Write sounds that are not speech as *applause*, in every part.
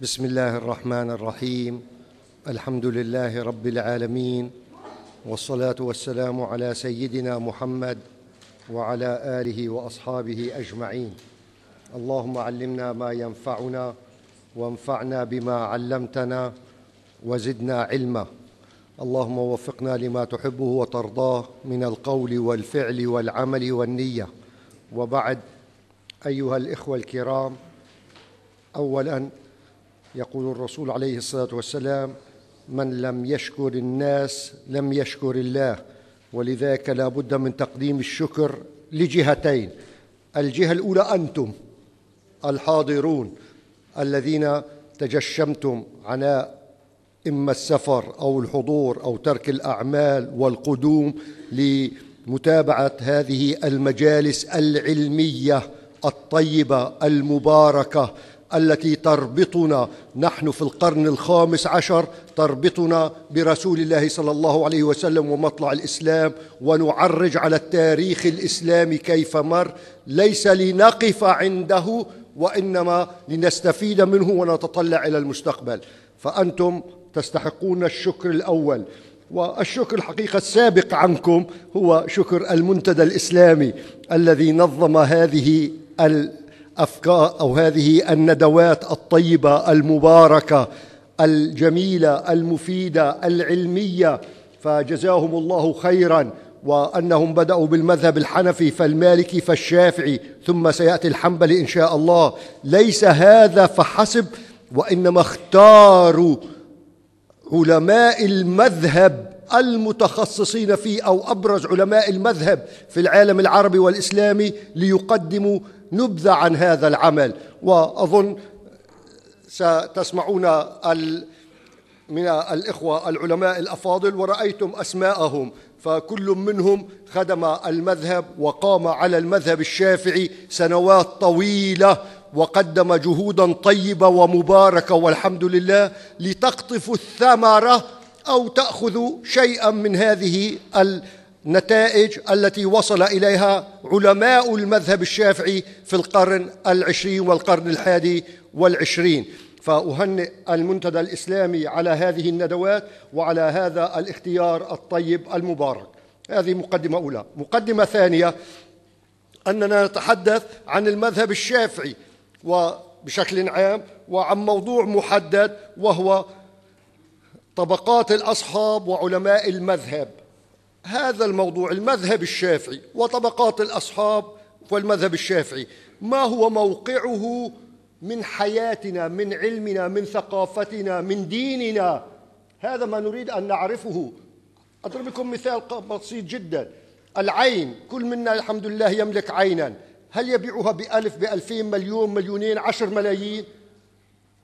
بسم الله الرحمن الرحيم الحمد لله رب العالمين والصلاه والسلام على سيدنا محمد وعلى اله واصحابه اجمعين اللهم علمنا ما ينفعنا وانفعنا بما علمتنا وزدنا علما اللهم وفقنا لما تحبه وترضاه من القول والفعل والعمل والنيه وبعد ايها الاخوه الكرام اولا يقول الرسول عليه الصلاه والسلام من لم يشكر الناس لم يشكر الله ولذاك لا بد من تقديم الشكر لجهتين الجهه الاولى انتم الحاضرون الذين تجشمتم عناء اما السفر او الحضور او ترك الاعمال والقدوم لمتابعه هذه المجالس العلميه الطيبه المباركه التي تربطنا نحن في القرن الخامس عشر تربطنا برسول الله صلى الله عليه وسلم ومطلع الاسلام ونعرج على التاريخ الاسلامي كيف مر ليس لنقف عنده وانما لنستفيد منه ونتطلع الى المستقبل فانتم تستحقون الشكر الاول والشكر الحقيقه السابق عنكم هو شكر المنتدى الاسلامي الذي نظم هذه ال أفكار أو هذه الندوات الطيبة المباركة الجميلة المفيدة العلمية فجزاهم الله خيرا وأنهم بدأوا بالمذهب الحنفي فالمالكي فالشافعي ثم سيأتي الحنبلي إن شاء الله ليس هذا فحسب وإنما اختاروا علماء المذهب المتخصصين فيه أو أبرز علماء المذهب في العالم العربي والإسلامي ليقدموا نبذة عن هذا العمل وأظن ستسمعون من الإخوة العلماء الأفاضل ورأيتم أسماءهم فكل منهم خدم المذهب وقام على المذهب الشافعي سنوات طويلة وقدم جهودا طيبة ومباركة والحمد لله لتقطف الثمرة أو تأخذ شيئا من هذه المذهب النتائج التي وصل إليها علماء المذهب الشافعي في القرن العشرين والقرن الحادي والعشرين فأهنئ المنتدى الإسلامي على هذه الندوات وعلى هذا الاختيار الطيب المبارك هذه مقدمة أولى مقدمة ثانية أننا نتحدث عن المذهب الشافعي وبشكل عام وعن موضوع محدد وهو طبقات الأصحاب وعلماء المذهب هذا الموضوع المذهب الشافعي وطبقات الأصحاب والمذهب الشافعي ما هو موقعه من حياتنا من علمنا من ثقافتنا من ديننا هذا ما نريد أن نعرفه أضرب لكم مثال بسيط جدا العين كل منا الحمد لله يملك عينا هل يبيعها بألف بألفين مليون مليونين عشر ملايين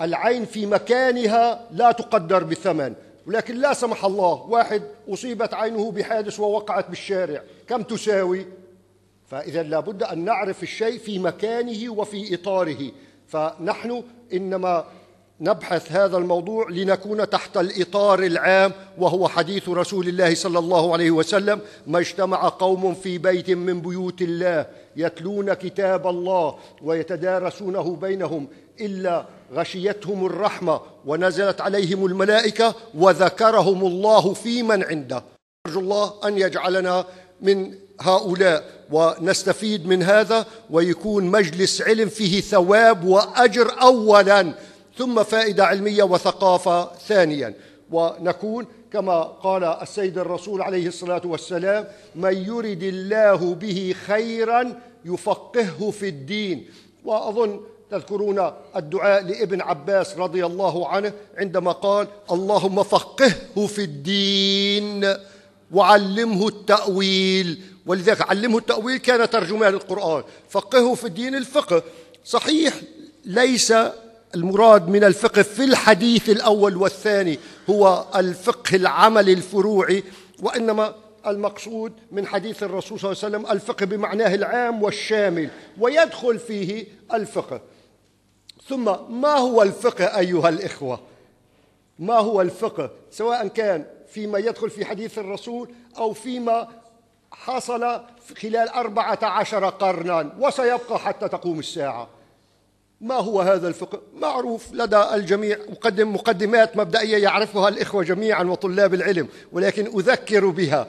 العين في مكانها لا تقدر بثمن ولكن لا سمح الله واحد أصيبت عينه بحادث ووقعت بالشارع كم تساوي فإذا لابد أن نعرف الشيء في مكانه وفي إطاره فنحن إنما نبحث هذا الموضوع لنكون تحت الاطار العام وهو حديث رسول الله صلى الله عليه وسلم ما اجتمع قوم في بيت من بيوت الله يتلون كتاب الله ويتدارسونه بينهم الا غشيتهم الرحمه ونزلت عليهم الملائكه وذكرهم الله في من عنده ارجو الله ان يجعلنا من هؤلاء ونستفيد من هذا ويكون مجلس علم فيه ثواب واجر اولا ثم فائدة علمية وثقافة ثانيا ونكون كما قال السيد الرسول عليه الصلاة والسلام من يرد الله به خيرا يفقهه في الدين وأظن تذكرون الدعاء لابن عباس رضي الله عنه عندما قال اللهم فقهه في الدين وعلمه التأويل ولذلك علمه التأويل كان ترجمان القرآن فقهه في الدين الفقه صحيح ليس المراد من الفقه في الحديث الأول والثاني هو الفقه العملي الفروعي وإنما المقصود من حديث الرسول صلى الله عليه وسلم الفقه بمعناه العام والشامل ويدخل فيه الفقه ثم ما هو الفقه أيها الإخوة ما هو الفقه سواء كان فيما يدخل في حديث الرسول أو فيما حصل خلال أربعة عشر قرنا وسيبقى حتى تقوم الساعة ما هو هذا الفقه؟ معروف لدى الجميع أقدم مقدمات مبدئية يعرفها الإخوة جميعا وطلاب العلم ولكن أذكر بها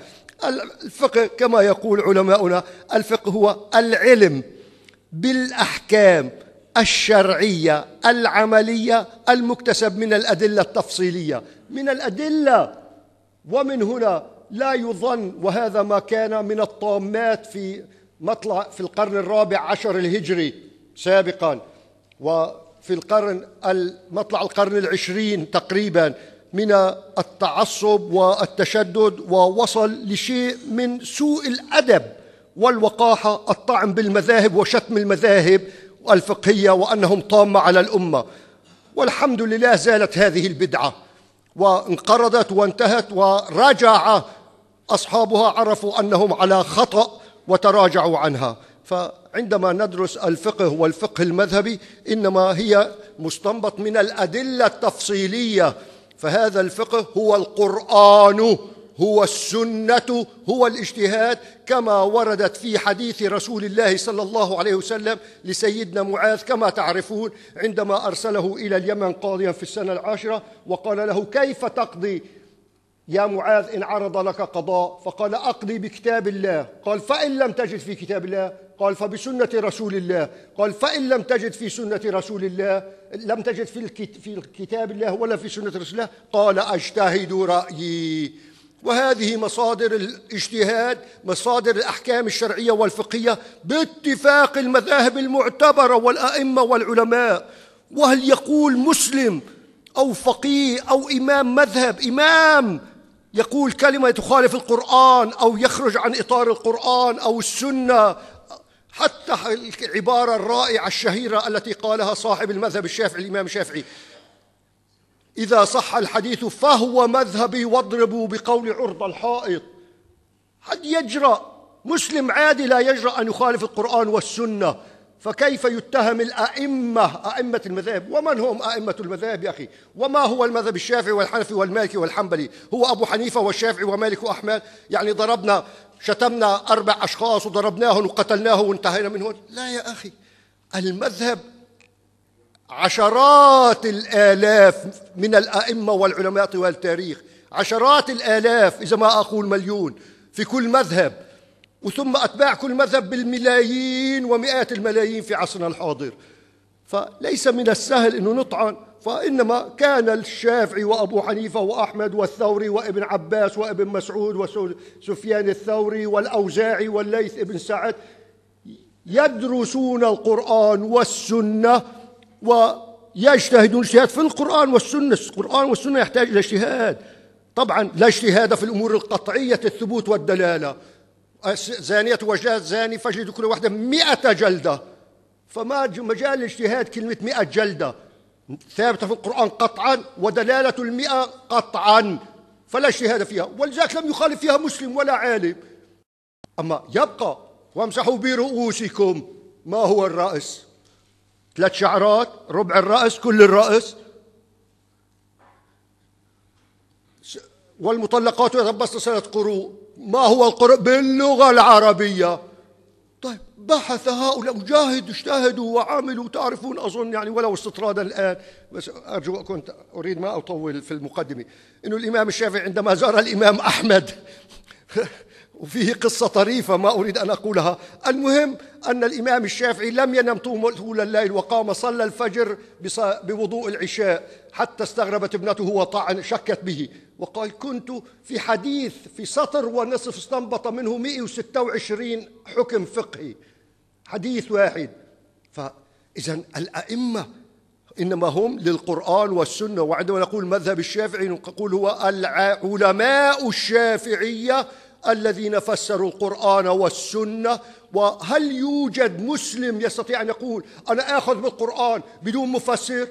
الفقه كما يقول علماؤنا الفقه هو العلم بالأحكام الشرعية العملية المكتسب من الأدلة التفصيلية من الأدلة ومن هنا لا يظن وهذا ما كان من الطامات في مطلع في القرن الرابع عشر الهجري سابقا وفي القرن مطلع القرن العشرين تقريبا من التعصب والتشدد ووصل لشيء من سوء الادب والوقاحه الطعن بالمذاهب وشتم المذاهب الفقهيه وانهم طامه على الامه والحمد لله زالت هذه البدعه وانقرضت وانتهت وراجع اصحابها عرفوا انهم على خطا وتراجعوا عنها فعندما ندرس الفقه والفقه المذهبي انما هي مستنبط من الادله التفصيليه فهذا الفقه هو القران هو السنه هو الاجتهاد كما وردت في حديث رسول الله صلى الله عليه وسلم لسيدنا معاذ كما تعرفون عندما ارسله الى اليمن قاضيا في السنه العاشره وقال له كيف تقضي يا معاذ إن عرض لك قضاء فقال أقضي بكتاب الله قال فإن لم تجد في كتاب الله قال فبسنة رسول الله قال فإن لم تجد في سنة رسول الله لم تجد في في كتاب الله ولا في سنة رسول الله قال أجتهد رأيي وهذه مصادر الاجتهاد مصادر الأحكام الشرعية والفقهية باتفاق المذاهب المعتبرة والأئمة والعلماء وهل يقول مسلم أو فقيه أو إمام مذهب إمام يقول كلمة تخالف القرآن أو يخرج عن إطار القرآن أو السنة حتى العبارة الرائعة الشهيرة التي قالها صاحب المذهب الشافعي الإمام الشافعي إذا صح الحديث فهو مذهبي واضربوا بقول عرض الحائط حد يجرأ مسلم عادي لا يجرأ أن يخالف القرآن والسنة فكيف يتهم الأئمة أئمة المذاهب ومن هم أئمة المذاهب يا أخي وما هو المذهب الشافعي والحنفي والمالكي والحنبلي هو أبو حنيفة والشافعي ومالك وأحمد يعني ضربنا شتمنا أربع أشخاص وضربناهم وقتلناهم وانتهينا من هون لا يا أخي المذهب عشرات الآلاف من الأئمة والعلماء طوال التاريخ عشرات الآلاف إذا ما أقول مليون في كل مذهب وثم أتباع كل مذهب بالملايين ومئات الملايين في عصرنا الحاضر فليس من السهل أنه نطعن فإنما كان الشافعي وأبو حنيفة وأحمد والثوري وابن عباس وابن مسعود وسفيان الثوري والأوزاعي والليث ابن سعد يدرسون القرآن والسنة ويجتهدون اجتهاد في القرآن والسنة القرآن والسنة يحتاج إلى اجتهاد طبعا لا اجتهاد في الأمور القطعية الثبوت والدلالة زانية وجاز زاني فجد كل واحدة مئة جلدة فما مجال الاجتهاد كلمة مئة جلدة ثابتة في القرآن قطعا ودلالة المئة قطعا فلا اجتهاد فيها ولذلك لم يخالف فيها مسلم ولا عالم أما يبقى وامسحوا برؤوسكم ما هو الرأس ثلاث شعرات ربع الرأس كل الرأس والمطلقات يتبسط سنة قروء ما هو القروء باللغة العربية طيب بحث هؤلاء وجاهدوا اجتهدوا وعملوا تعرفون أظن يعني ولو استطرادا الآن بس أرجو كنت أريد ما أطول في المقدمة أنه الإمام الشافعي عندما زار الإمام أحمد *laughs* وفيه قصة طريفة ما أريد أن أقولها المهم أن الإمام الشافعي لم ينم طول الليل وقام صلى الفجر بوضوء العشاء حتى استغربت ابنته وطعن شكت به وقال كنت في حديث في سطر ونصف استنبط منه 126 حكم فقهي حديث واحد فإذا الأئمة إنما هم للقرآن والسنة وعندما نقول مذهب الشافعي نقول هو العلماء الشافعية الذين فسروا القرآن والسنة وهل يوجد مسلم يستطيع أن يقول أنا آخذ بالقرآن بدون مفسر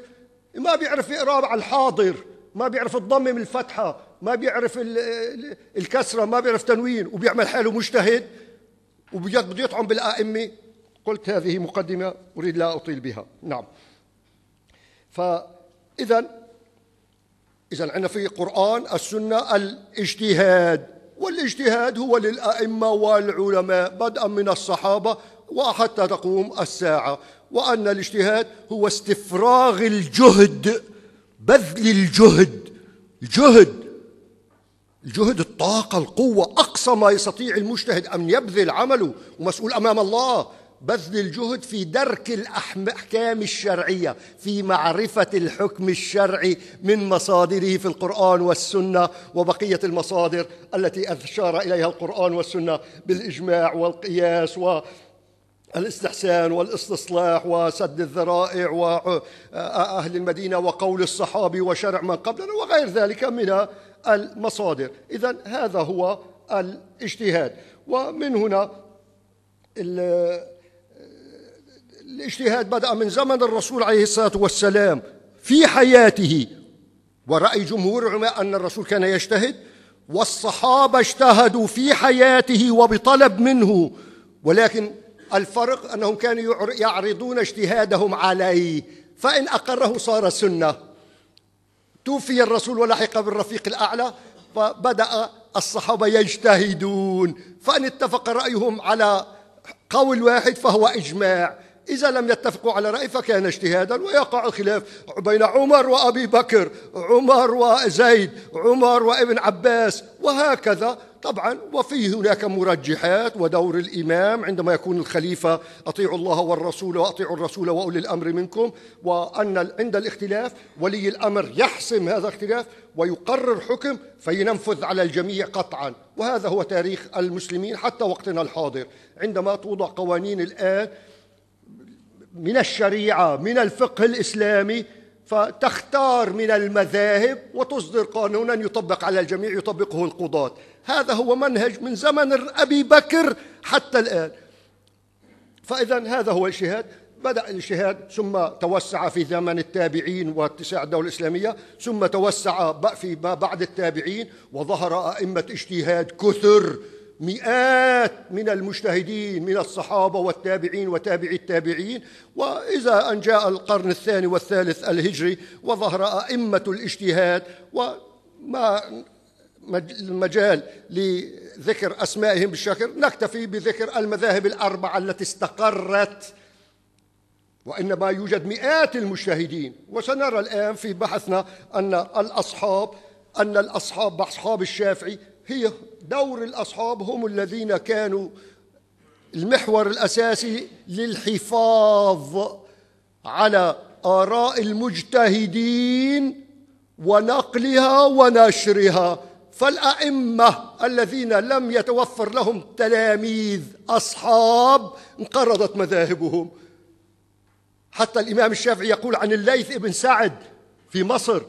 ما بيعرف يقرأ على الحاضر ما بيعرف الضم من الفتحة ما بيعرف الكسرة ما بيعرف تنوين وبيعمل حاله مجتهد وبجد بده يطعم بالآئمة قلت هذه مقدمة أريد لا أطيل بها نعم فإذا إذا عندنا في قرآن السنة الاجتهاد والاجتهاد هو للأئمة والعلماء بدءا من الصحابة وحتى تقوم الساعة وأن الاجتهاد هو استفراغ الجهد بذل الجهد الجهد الجهد الطاقة القوة أقصى ما يستطيع المجتهد أن يبذل عمله ومسؤول أمام الله بذل الجهد في درك الأحكام الشرعية في معرفة الحكم الشرعي من مصادره في القرآن والسنة وبقية المصادر التي أشار إليها القرآن والسنة بالإجماع والقياس و الاستحسان والاستصلاح وسد الذرائع وأهل آه، المدينة وقول الصحابي وشرع من قبلنا وغير ذلك من المصادر إذا هذا هو الاجتهاد ومن هنا الاجتهاد بدأ من زمن الرسول عليه الصلاة والسلام في حياته ورأي جمهور العلماء أن الرسول كان يجتهد والصحابة اجتهدوا في حياته وبطلب منه ولكن الفرق أنهم كانوا يعرضون اجتهادهم عليه فإن أقره صار سنة توفي الرسول ولحق بالرفيق الأعلى فبدأ الصحابة يجتهدون فإن اتفق رأيهم على قول واحد فهو إجماع إذا لم يتفقوا على رأي فكان اجتهادا ويقع الخلاف بين عمر وأبي بكر عمر وزيد عمر وابن عباس وهكذا طبعا وفي هناك مرجحات ودور الإمام عندما يكون الخليفة أطيعوا الله والرسول وأطيعوا الرسول وأولي الأمر منكم وأن عند الاختلاف ولي الأمر يحسم هذا الاختلاف ويقرر حكم فينفذ على الجميع قطعا وهذا هو تاريخ المسلمين حتى وقتنا الحاضر عندما توضع قوانين الآن من الشريعة من الفقه الإسلامي فتختار من المذاهب وتصدر قانونا يطبق على الجميع يطبقه القضاة هذا هو منهج من زمن أبي بكر حتى الآن فإذا هذا هو الشهاد بدأ الشهاد ثم توسع في زمن التابعين واتساع الدولة الإسلامية ثم توسع في ما بعد التابعين وظهر أئمة اجتهاد كثر مئات من المجتهدين من الصحابة والتابعين وتابعي التابعين وإذا أن جاء القرن الثاني والثالث الهجري وظهر أئمة الاجتهاد وما المجال لذكر أسمائهم بالشكل نكتفي بذكر المذاهب الأربعة التي استقرت وإنما يوجد مئات المجتهدين وسنرى الآن في بحثنا أن الأصحاب أن الأصحاب أصحاب الشافعي هي دور الأصحاب هم الذين كانوا المحور الأساسي للحفاظ على آراء المجتهدين ونقلها ونشرها فالأئمة الذين لم يتوفر لهم تلاميذ أصحاب انقرضت مذاهبهم حتى الإمام الشافعي يقول عن الليث بن سعد في مصر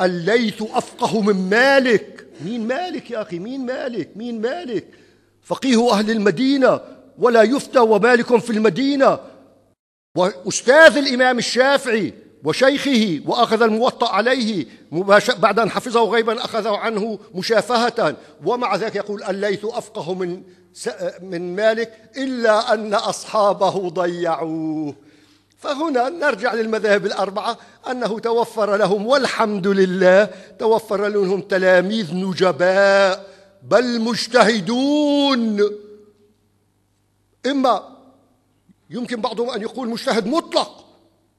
الليث أفقه من مالك مين مالك يا أخي مين مالك مين مالك فقيه أهل المدينة ولا يفتى ومالك في المدينة وأستاذ الإمام الشافعي وشيخه وأخذ الموطأ عليه بعد أن حفظه غيبا أخذه عنه مشافهة ومع ذلك يقول الليث أفقه من من مالك إلا أن أصحابه ضيعوه فهنا نرجع للمذاهب الأربعة أنه توفر لهم والحمد لله توفر لهم تلاميذ نجباء بل مجتهدون إما يمكن بعضهم أن يقول مجتهد مطلق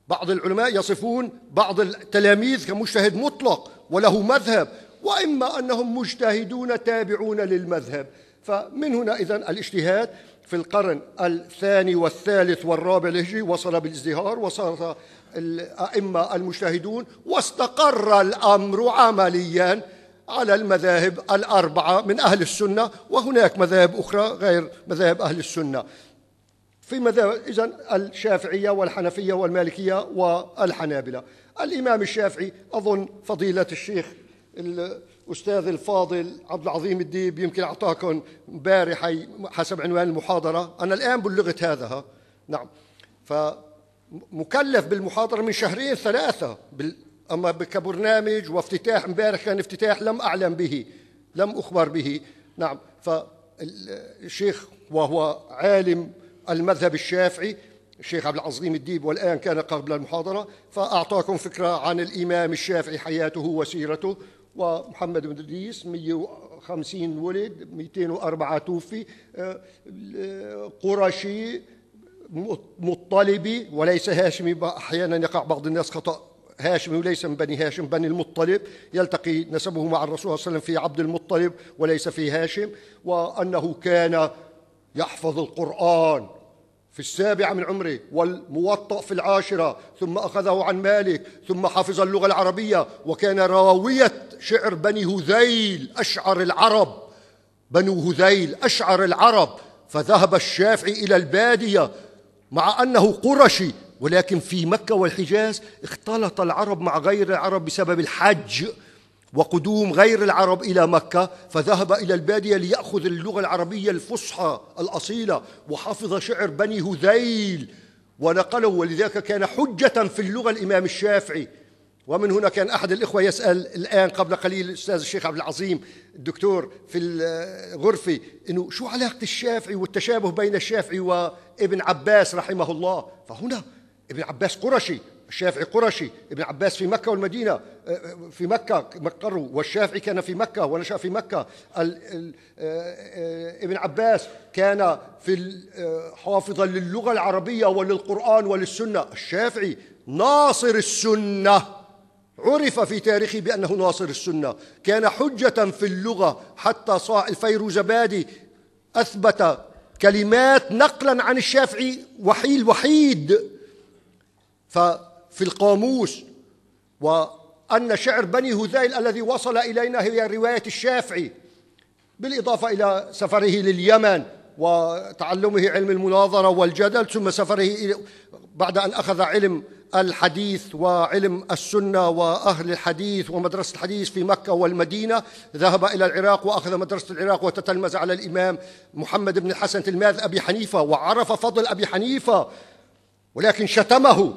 بعض العلماء يصفون بعض التلاميذ كمجتهد مطلق وله مذهب وإما أنهم مجتهدون تابعون للمذهب فمن هنا إذن الاجتهاد في القرن الثاني والثالث والرابع الهجري وصل بالازدهار وصار الأئمة المجتهدون واستقر الأمر عمليا على المذاهب الأربعة من أهل السنة وهناك مذاهب أخرى غير مذاهب أهل السنة في مذاهب إذا الشافعية والحنفية والمالكية والحنابلة الإمام الشافعي أظن فضيلة الشيخ أستاذ الفاضل عبد العظيم الديب يمكن أعطاكم امبارح حسب عنوان المحاضرة أنا الآن بلغت هذا نعم فمكلف بالمحاضرة من شهرين ثلاثة بال... أما كبرنامج وافتتاح امبارح كان افتتاح لم أعلم به لم أخبر به نعم فالشيخ وهو عالم المذهب الشافعي الشيخ عبد العظيم الديب والآن كان قبل المحاضرة فأعطاكم فكرة عن الإمام الشافعي حياته وسيرته ومحمد بن ادريس 150 ولد 204 توفي آه، آه، قرشي مطلبي وليس هاشمي احيانا يقع بعض الناس خطا هاشمي وليس من بني هاشم بني المطلب يلتقي نسبه مع الرسول صلى الله عليه وسلم في عبد المطلب وليس في هاشم وانه كان يحفظ القران في السابعة من عمره والموطأ في العاشرة ثم أخذه عن مالك ثم حفظ اللغة العربية وكان راوية شعر بني هذيل أشعر العرب بنو هذيل أشعر العرب فذهب الشافعي إلى البادية مع أنه قرشي ولكن في مكة والحجاز اختلط العرب مع غير العرب بسبب الحج وقدوم غير العرب إلى مكة فذهب إلى البادية ليأخذ اللغة العربية الفصحى الأصيلة وحفظ شعر بني هذيل ونقله ولذلك كان حجة في اللغة الإمام الشافعي ومن هنا كان أحد الإخوة يسأل الآن قبل قليل الأستاذ الشيخ عبد العظيم الدكتور في الغرفة إنه شو علاقة الشافعي والتشابه بين الشافعي وابن عباس رحمه الله فهنا ابن عباس قرشي الشافعي قرشي ابن عباس في مكة والمدينة آه، آه، في مكة مقره والشافعي كان في مكة ونشأ في مكة آه، ابن عباس كان في حافظا للغة العربية وللقرآن وللسنة الشافعي ناصر السنة عرف في تاريخه بأنه ناصر السنة كان حجة في اللغة حتى الفيروزبادي أثبت كلمات نقلا عن الشافعي وحيل وحيد ف في القاموس وأن شعر بني هذيل الذي وصل إلينا هي رواية الشافعي بالإضافة إلى سفره لليمن وتعلمه علم المناظرة والجدل ثم سفره بعد أن أخذ علم الحديث وعلم السنة وأهل الحديث ومدرسة الحديث في مكة والمدينة ذهب إلى العراق وأخذ مدرسة العراق وتتلمذ على الإمام محمد بن الحسن تلماذ أبي حنيفة وعرف فضل أبي حنيفة ولكن شتمه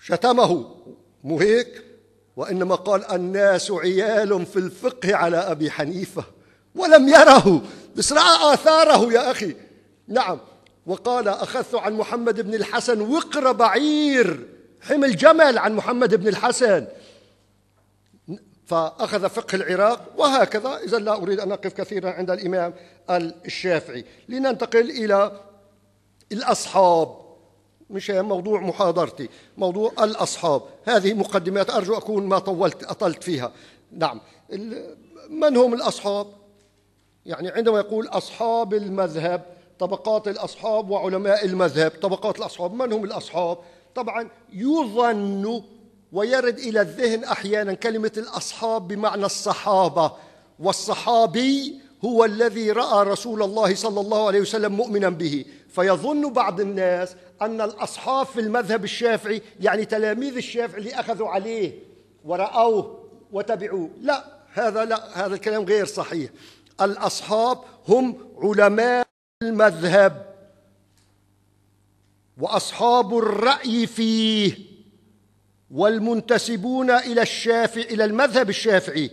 شتمه مو هيك وإنما قال الناس عيال في الفقه على أبي حنيفة ولم يره بس رأى آثاره يا أخي نعم وقال أخذت عن محمد بن الحسن وقر بعير حمل جمل عن محمد بن الحسن فأخذ فقه العراق وهكذا إذا لا أريد أن أقف كثيرا عند الإمام الشافعي لننتقل إلى الأصحاب مش موضوع محاضرتي موضوع الأصحاب هذه مقدمات أرجو أكون ما طولت أطلت فيها نعم من هم الأصحاب يعني عندما يقول أصحاب المذهب طبقات الأصحاب وعلماء المذهب طبقات الأصحاب من هم الأصحاب طبعا يظن ويرد إلى الذهن أحيانا كلمة الأصحاب بمعنى الصحابة والصحابي هو الذي راى رسول الله صلى الله عليه وسلم مؤمنا به فيظن بعض الناس ان الاصحاب في المذهب الشافعي يعني تلاميذ الشافعي اللي اخذوا عليه وراوه وتبعوه لا هذا لا هذا الكلام غير صحيح الاصحاب هم علماء المذهب واصحاب الراي فيه والمنتسبون الى الشافعي الى المذهب الشافعي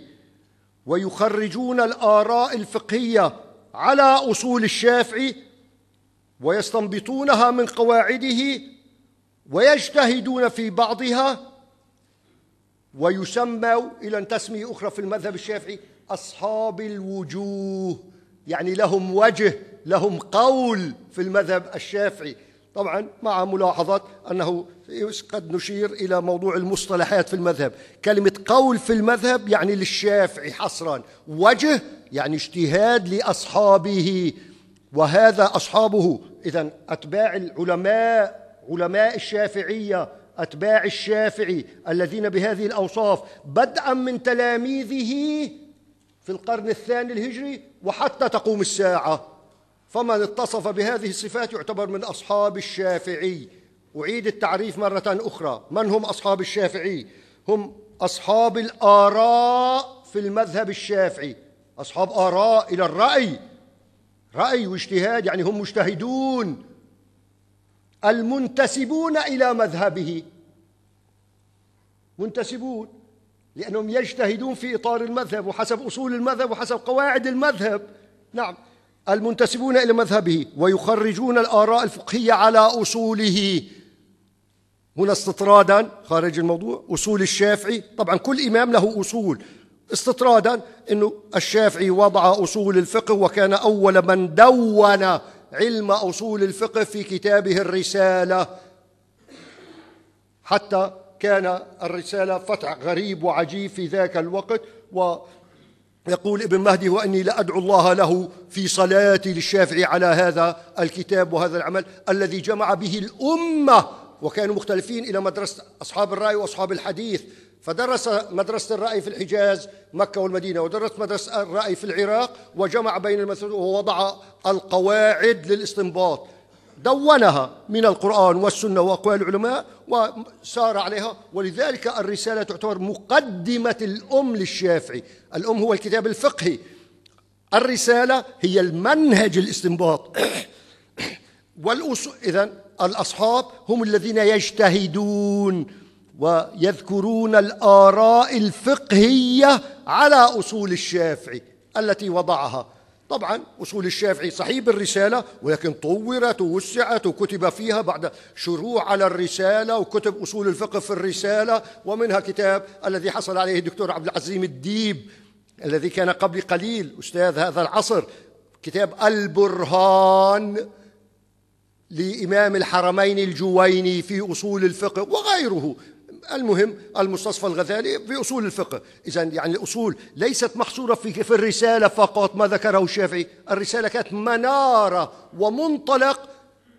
ويخرجون الآراء الفقهية على أصول الشافعي ويستنبطونها من قواعده ويجتهدون في بعضها ويسموا إلى أن تسمية أخرى في المذهب الشافعي أصحاب الوجوه يعني لهم وجه لهم قول في المذهب الشافعي طبعا مع ملاحظات أنه قد نشير إلى موضوع المصطلحات في المذهب كلمة قول في المذهب يعني للشافعي حصرا وجه يعني اجتهاد لأصحابه وهذا أصحابه إذا أتباع العلماء علماء الشافعية أتباع الشافعي الذين بهذه الأوصاف بدءا من تلاميذه في القرن الثاني الهجري وحتى تقوم الساعة فمن اتصف بهذه الصفات يعتبر من أصحاب الشافعي أعيد التعريف مرة أخرى من هم أصحاب الشافعي هم أصحاب الآراء في المذهب الشافعي أصحاب آراء إلى الرأي رأي واجتهاد يعني هم مجتهدون المنتسبون إلى مذهبه منتسبون لأنهم يجتهدون في إطار المذهب وحسب أصول المذهب وحسب قواعد المذهب نعم المنتسبون إلى مذهبه ويخرجون الآراء الفقهية على أصوله هنا استطرادا خارج الموضوع أصول الشافعي طبعا كل إمام له أصول استطرادا أنه الشافعي وضع أصول الفقه وكان أول من دون علم أصول الفقه في كتابه الرسالة حتى كان الرسالة فتح غريب وعجيب في ذاك الوقت ويقول ابن مهدي وأني لأدعو الله له في صلاتي للشافعي على هذا الكتاب وهذا العمل الذي جمع به الأمة وكانوا مختلفين إلى مدرسة أصحاب الرأي وأصحاب الحديث فدرس مدرسة الرأي في الحجاز مكة والمدينة ودرس مدرسة الرأي في العراق وجمع بين المثل ووضع القواعد للاستنباط دونها من القرآن والسنة وأقوال العلماء وسار عليها ولذلك الرسالة تعتبر مقدمة الأم للشافعي الأم هو الكتاب الفقهي الرسالة هي المنهج الاستنباط *coughs* والأصول إذن الأصحاب هم الذين يجتهدون ويذكرون الآراء الفقهية على أصول الشافعي التي وضعها طبعا أصول الشافعي صحيح بالرسالة ولكن طورت ووسعت وكتب فيها بعد شروع على الرسالة وكتب أصول الفقه في الرسالة ومنها كتاب الذي حصل عليه الدكتور عبد العزيم الديب الذي كان قبل قليل أستاذ هذا العصر كتاب البرهان لإمام الحرمين الجويني في أصول الفقه وغيره المهم المستصفى الغزالي في أصول الفقه إذا يعني الأصول ليست محصورة في, في الرسالة فقط ما ذكره الشافعي الرسالة كانت منارة ومنطلق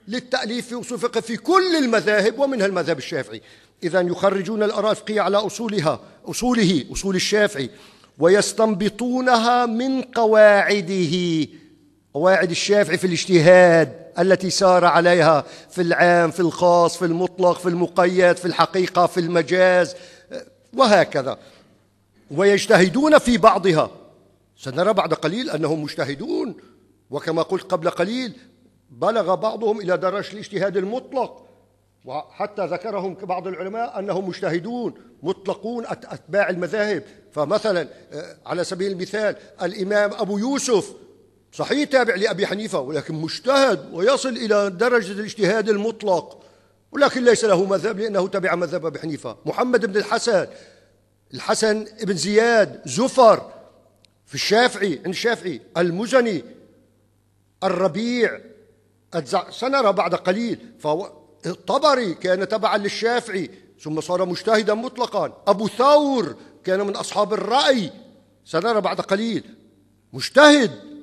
للتأليف في أصول الفقه في كل المذاهب ومنها المذهب الشافعي إذا يخرجون الآراء الفقهية على أصولها أصوله أصول الشافعي ويستنبطونها من قواعده قواعد الشافعي في الاجتهاد التي سار عليها في العام في الخاص في المطلق في المقيد في الحقيقه في المجاز وهكذا ويجتهدون في بعضها سنرى بعد قليل انهم مجتهدون وكما قلت قبل قليل بلغ بعضهم الى درجه الاجتهاد المطلق وحتى ذكرهم بعض العلماء انهم مجتهدون مطلقون اتباع المذاهب فمثلا آه، على سبيل المثال الامام ابو يوسف صحيح تابع لأبي حنيفة ولكن مجتهد ويصل إلى درجة الاجتهاد المطلق ولكن ليس له مذهب لأنه تبع مذهب أبي حنيفة محمد بن الحسن الحسن بن زياد زفر في الشافعي عند الشافعي المزني الربيع سنرى بعد قليل الطبري كان تبعا للشافعي ثم صار مجتهدا مطلقا أبو ثور كان من أصحاب الرأي سنرى بعد قليل مجتهد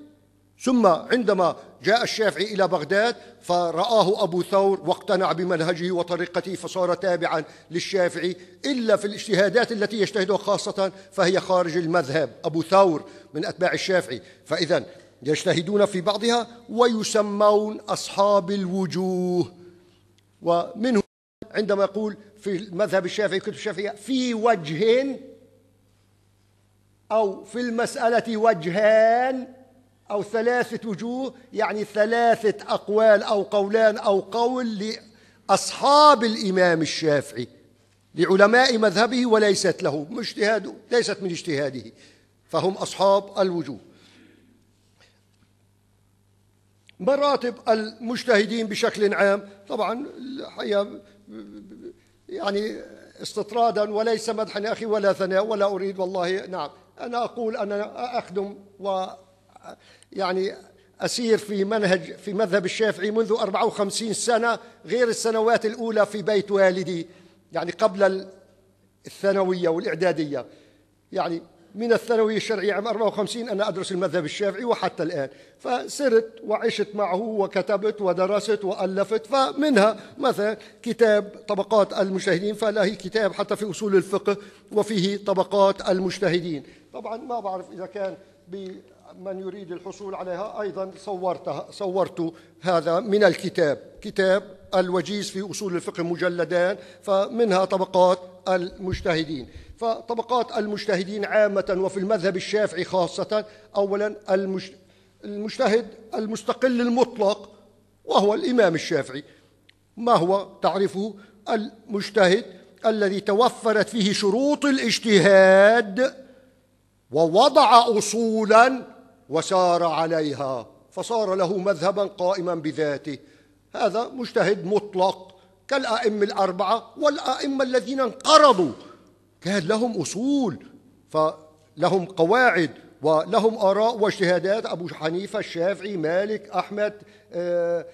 ثم عندما جاء الشافعي إلى بغداد فرآه أبو ثور واقتنع بمنهجه وطريقته فصار تابعا للشافعي إلا في الاجتهادات التي يجتهدها خاصة فهي خارج المذهب أبو ثور من أتباع الشافعي فإذا يجتهدون في بعضها ويسمون أصحاب الوجوه ومنه عندما يقول في المذهب الشافعي كتب الشافعية في وجه أو في المسألة وجهان أو ثلاثة وجوه يعني ثلاثة أقوال أو قولان أو قول لأصحاب الإمام الشافعي لعلماء مذهبه وليست له اجتهاده ليست من اجتهاده فهم أصحاب الوجوه مراتب المجتهدين بشكل عام طبعا الحقيقة يعني استطرادا وليس مدحا يا أخي ولا ثناء ولا أريد والله نعم أنا أقول أنا أخدم و يعني أسير في منهج في مذهب الشافعي منذ 54 سنة غير السنوات الأولى في بيت والدي يعني قبل الثانوية والإعدادية يعني من الثانوية الشرعية عام 54 أنا أدرس المذهب الشافعي وحتى الآن فسرت وعشت معه وكتبت ودرست وألفت فمنها مثلا كتاب طبقات المجتهدين فله كتاب حتى في أصول الفقه وفيه طبقات المجتهدين طبعا ما بعرف إذا كان من يريد الحصول عليها أيضا صورتها صورت هذا من الكتاب كتاب الوجيز في أصول الفقه مجلدان فمنها طبقات المجتهدين فطبقات المجتهدين عامة وفي المذهب الشافعي خاصة أولا المجتهد المستقل المطلق وهو الإمام الشافعي ما هو تعرفه المجتهد الذي توفرت فيه شروط الاجتهاد ووضع اصولا وسار عليها فصار له مذهبا قائما بذاته هذا مجتهد مطلق كالأئمة الأربعة والأئمة الذين انقرضوا كان لهم أصول فلهم قواعد ولهم آراء واجتهادات أبو حنيفة الشافعي مالك أحمد آه،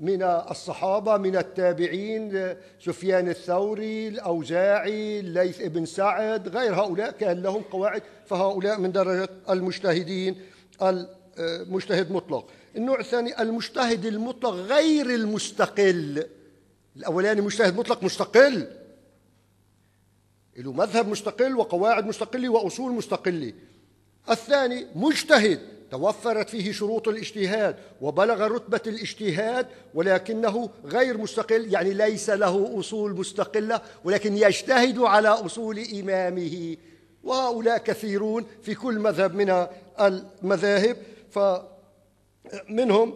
من الصحابة من التابعين سفيان الثوري الأوزاعي الليث ابن سعد غير هؤلاء كان لهم قواعد فهؤلاء من درجة المجتهدين المجتهد آه، مطلق النوع الثاني المجتهد المطلق غير المستقل الأولاني مجتهد مطلق مستقل له مذهب مستقل وقواعد مستقلة وأصول مستقلة الثاني مجتهد توفرت فيه شروط الاجتهاد وبلغ رتبة الاجتهاد ولكنه غير مستقل يعني ليس له أصول مستقلة ولكن يجتهد على أصول إمامه وهؤلاء كثيرون في كل مذهب من المذاهب ف منهم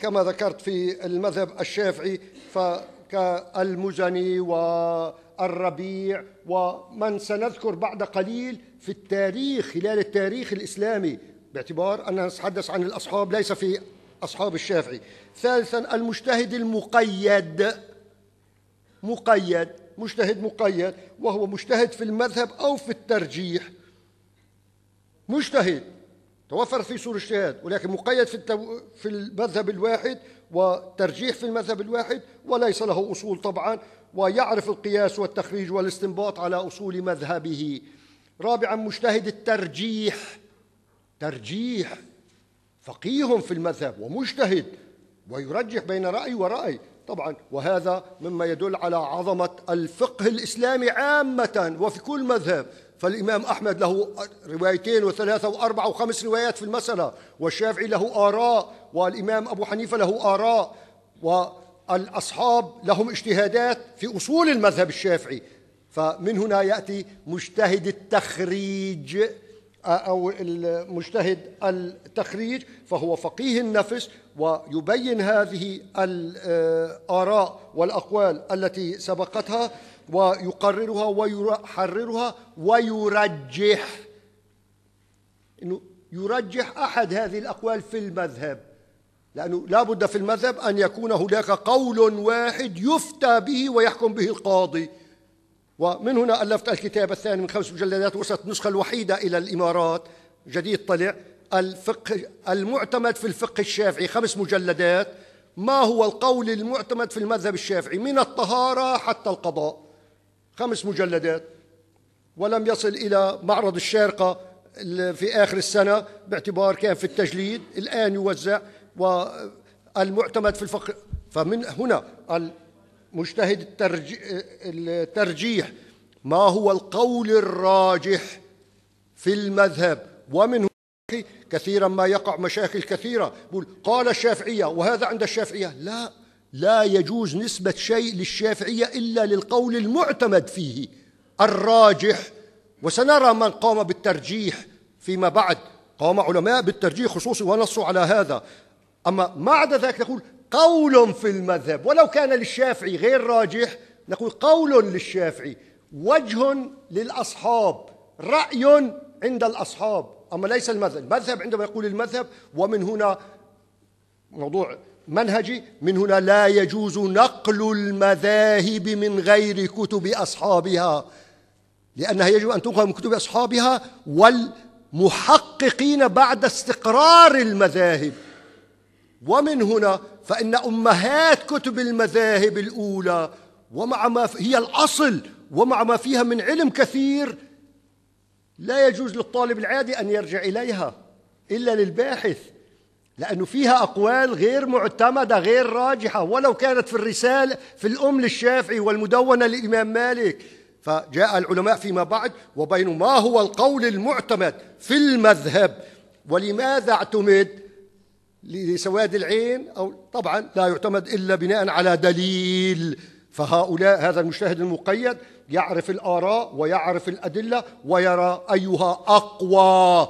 كما ذكرت في المذهب الشافعي فكالمزني و الربيع ومن سنذكر بعد قليل في التاريخ خلال التاريخ الإسلامي باعتبار أننا نتحدث عن الأصحاب ليس في أصحاب الشافعي ثالثا المجتهد المقيد مقيد مجتهد مقيد وهو مجتهد في المذهب أو في الترجيح مجتهد توفر في سور اجتهاد ولكن مقيد في, التو... في المذهب الواحد وترجيح في المذهب الواحد وليس له أصول طبعا ويعرف القياس والتخريج والاستنباط على أصول مذهبه رابعا مجتهد الترجيح ترجيح فقيه في المذهب ومجتهد ويرجح بين رأي ورأي طبعا وهذا مما يدل على عظمة الفقه الإسلامي عامة وفي كل مذهب فالإمام أحمد له روايتين وثلاثة وأربعة وخمس روايات في المسألة والشافعي له آراء والإمام أبو حنيفة له آراء و الأصحاب لهم اجتهادات في أصول المذهب الشافعي فمن هنا يأتي مجتهد التخريج آه، أو المجتهد التخريج فهو فقيه النفس ويبين هذه الآراء والأقوال التي سبقتها ويقررها ويحررها ويرجح إنه يرجح أحد هذه الأقوال في المذهب لأنه لا بد في المذهب أن يكون هناك قول واحد يفتى به ويحكم به القاضي ومن هنا ألفت الكتاب الثاني من خمس مجلدات وصلت النسخة الوحيدة إلى الإمارات جديد طلع الفقه المعتمد في الفقه الشافعي خمس مجلدات ما هو القول المعتمد في المذهب الشافعي من الطهارة حتى القضاء خمس مجلدات ولم يصل إلى معرض الشارقة في آخر السنة باعتبار كان في التجليد الآن يوزع والمعتمد في الفقه فمن هنا المجتهد الترجيح ما هو القول الراجح في المذهب ومن كثيرا ما يقع مشاكل كثيرة بقول قال الشافعية وهذا عند الشافعية لا لا يجوز نسبة شيء للشافعية إلا للقول المعتمد فيه الراجح وسنرى من قام بالترجيح فيما بعد قام علماء بالترجيح خصوصي ونصوا على هذا أما ما عدا ذلك نقول قول في المذهب ولو كان للشافعي غير راجح نقول قول للشافعي وجه للأصحاب رأي عند الأصحاب أما ليس المذهب المذهب عندما يقول المذهب ومن هنا موضوع منهجي من هنا لا يجوز نقل المذاهب من غير كتب أصحابها لأنها يجب أن تنقل من كتب أصحابها والمحققين بعد استقرار المذاهب ومن هنا فإن أمهات كتب المذاهب الأولى ومع ما هي الأصل ومع ما فيها من علم كثير لا يجوز للطالب العادي أن يرجع إليها إلا للباحث لأنه فيها أقوال غير معتمدة غير راجحة ولو كانت في الرسالة في الأم للشافعي والمدونة للإمام مالك فجاء العلماء فيما بعد وبين ما هو القول المعتمد في المذهب ولماذا اعتمد لسواد العين أو طبعا لا يعتمد إلا بناء على دليل فهؤلاء هذا المجتهد المقيد يعرف الآراء ويعرف الأدلة ويرى أيها أقوى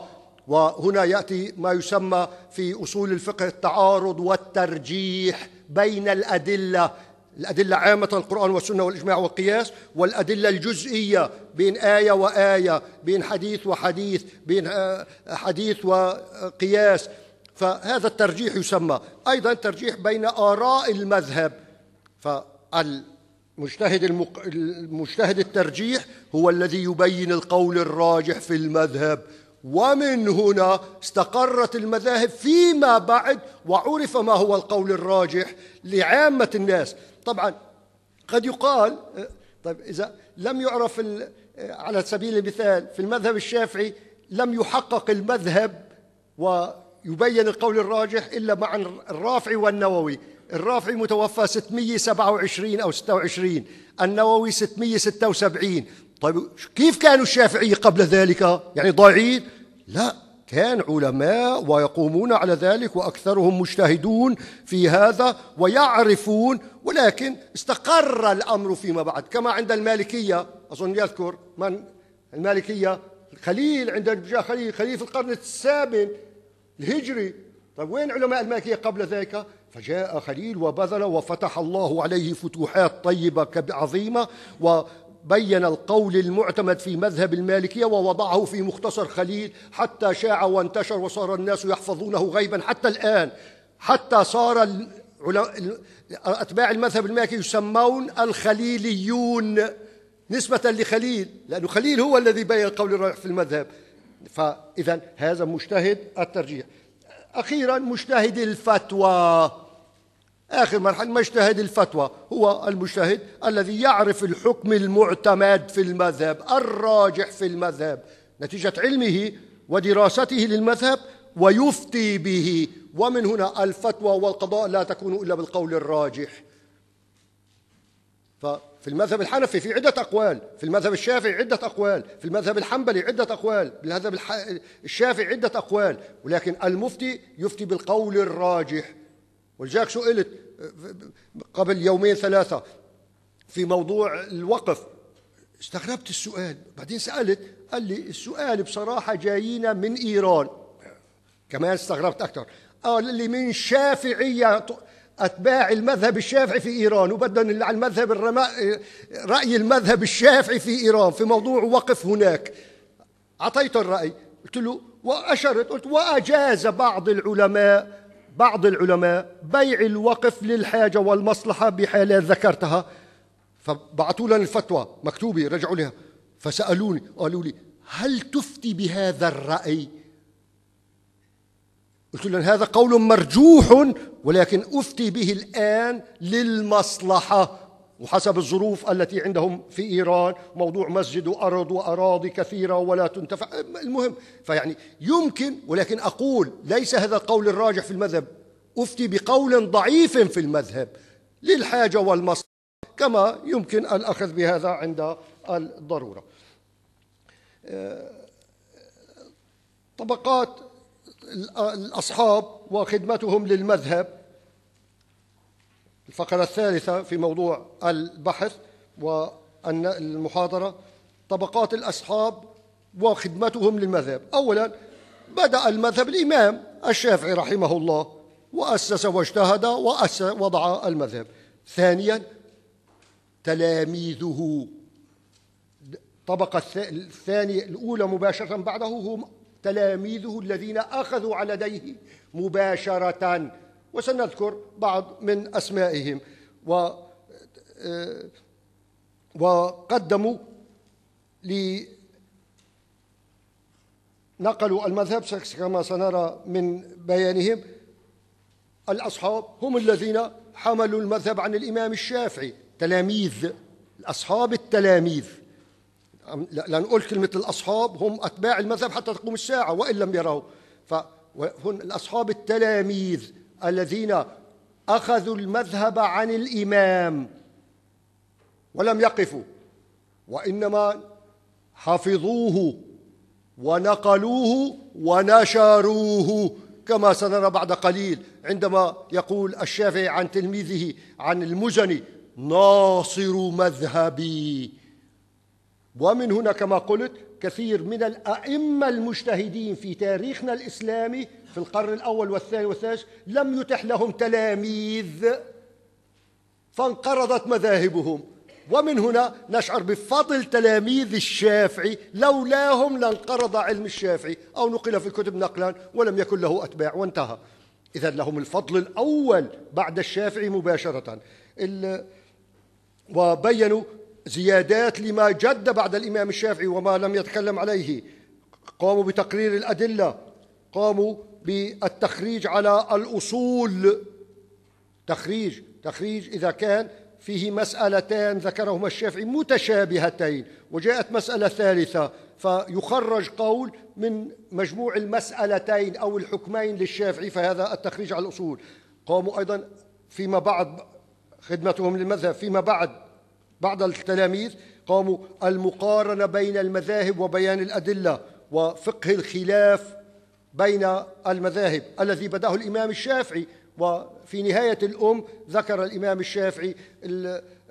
وهنا يأتي ما يسمى في أصول الفقه التعارض والترجيح بين الأدلة الأدلة عامة القرآن والسنة والإجماع والقياس والأدلة الجزئية بين آية وآية بين حديث وحديث بين آه، حديث وقياس فهذا الترجيح يسمى أيضا ترجيح بين آراء المذهب فالمجتهد المق... المجتهد الترجيح هو الذي يبين القول الراجح في المذهب ومن هنا استقرت المذاهب فيما بعد وعرف ما هو القول الراجح لعامة الناس طبعا قد يقال طيب إذا لم يعرف على سبيل المثال في المذهب الشافعي لم يحقق المذهب و يبين القول الراجح إلا مع الرافعي والنووي الرافعي متوفى 627 أو 26 النووي 676 طيب كيف كانوا الشافعية قبل ذلك يعني ضايعين لا كان علماء ويقومون على ذلك وأكثرهم مجتهدون في هذا ويعرفون ولكن استقر الأمر فيما بعد كما عند المالكية أظن يذكر من المالكية خليل عند خليل خليل في القرن الثامن الهجري طيب وين علماء المالكية قبل ذلك فجاء خليل وبذل وفتح الله عليه فتوحات طيبة عظيمة وبين القول المعتمد في مذهب المالكية ووضعه في مختصر خليل حتى شاع وانتشر وصار الناس يحفظونه غيبا حتى الآن حتى صار أتباع المذهب المالكي يسمون الخليليون نسبة لخليل لأن خليل هو الذي بين القول الرائع في المذهب فإذا هذا مجتهد الترجيح أخيرا مجتهد الفتوى آخر مرحلة مجتهد الفتوى هو المجتهد الذي يعرف الحكم المعتمد في المذهب الراجح في المذهب نتيجة علمه ودراسته للمذهب ويفتي به ومن هنا الفتوى والقضاء لا تكون إلا بالقول الراجح ف في المذهب الحنفي في عدة أقوال في المذهب الشافعي عدة أقوال في المذهب الحنبلي عدة أقوال في المذهب الشافعي عدة أقوال ولكن المفتي يفتي بالقول الراجح ولذلك سئلت قبل يومين ثلاثة في موضوع الوقف استغربت السؤال بعدين سألت قال لي السؤال بصراحة جايينا من إيران كمان استغربت أكثر قال لي من شافعية أتباع المذهب الشافعي في إيران وبدنا على المذهب الرما... رأي المذهب الشافعي في إيران في موضوع وقف هناك أعطيته الرأي قلت له وأشرت قلت وأجاز بعض العلماء بعض العلماء بيع الوقف للحاجة والمصلحة بحالات ذكرتها فبعثوا لنا الفتوى مكتوبة رجعوا لها فسألوني قالوا لي هل تفتي بهذا الرأي قلت لهم هذا قول مرجوح ولكن أفتي به الآن للمصلحة وحسب الظروف التي عندهم في إيران موضوع مسجد وأرض وأراضي كثيرة ولا تنتفع المهم فيعني يمكن ولكن أقول ليس هذا القول الراجح في المذهب أفتي بقول ضعيف في المذهب للحاجة والمصلحة كما يمكن الأخذ بهذا عند الضرورة آه، طبقات الأصحاب وخدمتهم للمذهب الفقرة الثالثة في موضوع البحث والمحاضرة طبقات الأصحاب وخدمتهم للمذهب أولا بدأ المذهب الإمام الشافعي رحمه الله وأسس واجتهد وأسس وضع المذهب ثانيا تلاميذه الطبقة الثانية الأولى مباشرة بعده هم تلاميذه الذين اخذوا على يديه مباشره وسنذكر بعض من اسمائهم و آه، وقدموا ل نقلوا المذهب كما سنرى من بيانهم الأصحاب هم الذين حملوا المذهب عن الإمام الشافعي تلاميذ أصحاب التلاميذ لنقول كلمة الأصحاب هم أتباع المذهب حتى تقوم الساعة وإن لم يروا فهم الأصحاب التلاميذ الذين أخذوا المذهب عن الإمام ولم يقفوا وإنما حفظوه ونقلوه ونشروه كما سنرى بعد قليل عندما يقول الشافعي عن تلميذه عن المزني ناصر مذهبي ومن هنا كما قلت كثير من الأئمة المجتهدين في تاريخنا الإسلامي في القرن الأول والثاني والثالث لم يتح لهم تلاميذ فانقرضت مذاهبهم ومن هنا نشعر بفضل تلاميذ الشافعي لولاهم لانقرض علم الشافعي أو نقل في الكتب نقلا ولم يكن له أتباع وانتهى إذا لهم الفضل الأول بعد الشافعي مباشرة وبينوا زيادات لما جد بعد الإمام الشافعي وما لم يتكلم عليه قاموا بتقرير الأدلة قاموا بالتخريج على الأصول تخريج تخريج إذا كان فيه مسألتان ذكرهما الشافعي متشابهتين وجاءت مسألة ثالثة فيخرج قول من مجموع المسألتين أو الحكمين للشافعي فهذا التخريج على الأصول قاموا أيضا فيما بعد خدمتهم للمذهب فيما بعد بعض التلاميذ قاموا المقارنة بين المذاهب وبيان الأدلة وفقه الخلاف بين المذاهب الذي بدأه الإمام الشافعي وفي نهاية الأم ذكر الإمام الشافعي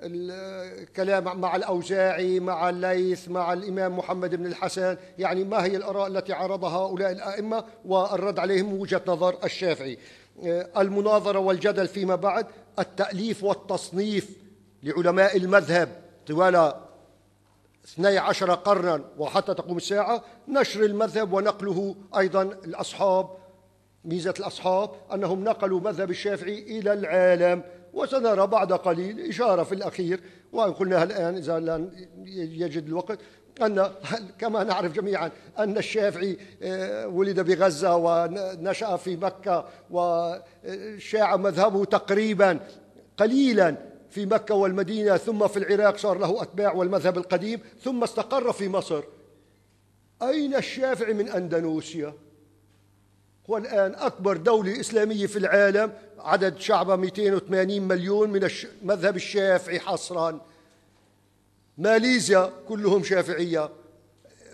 الكلام مع الأوزاعي مع الليث مع الإمام محمد بن الحسن يعني ما هي الآراء التي عرضها هؤلاء الأئمة والرد عليهم وجهة نظر الشافعي آه، المناظرة والجدل فيما بعد التأليف والتصنيف لعلماء المذهب طوال 12 قرنا وحتى تقوم الساعة نشر المذهب ونقله أيضا الأصحاب ميزة الأصحاب أنهم نقلوا مذهب الشافعي إلى العالم وسنرى بعد قليل إشارة في الأخير وقلناها الآن إذا لن يجد الوقت أن *laughs* كما نعرف جميعا أن الشافعي آه، ولد بغزة ونشأ في مكة وشاع مذهبه تقريبا قليلا في مكة والمدينة ثم في العراق صار له أتباع والمذهب القديم ثم استقر في مصر أين الشافعي من أندونيسيا والآن أكبر دولة إسلامية في العالم عدد شعبها 280 مليون من المذهب الشافعي حصرا ماليزيا كلهم شافعية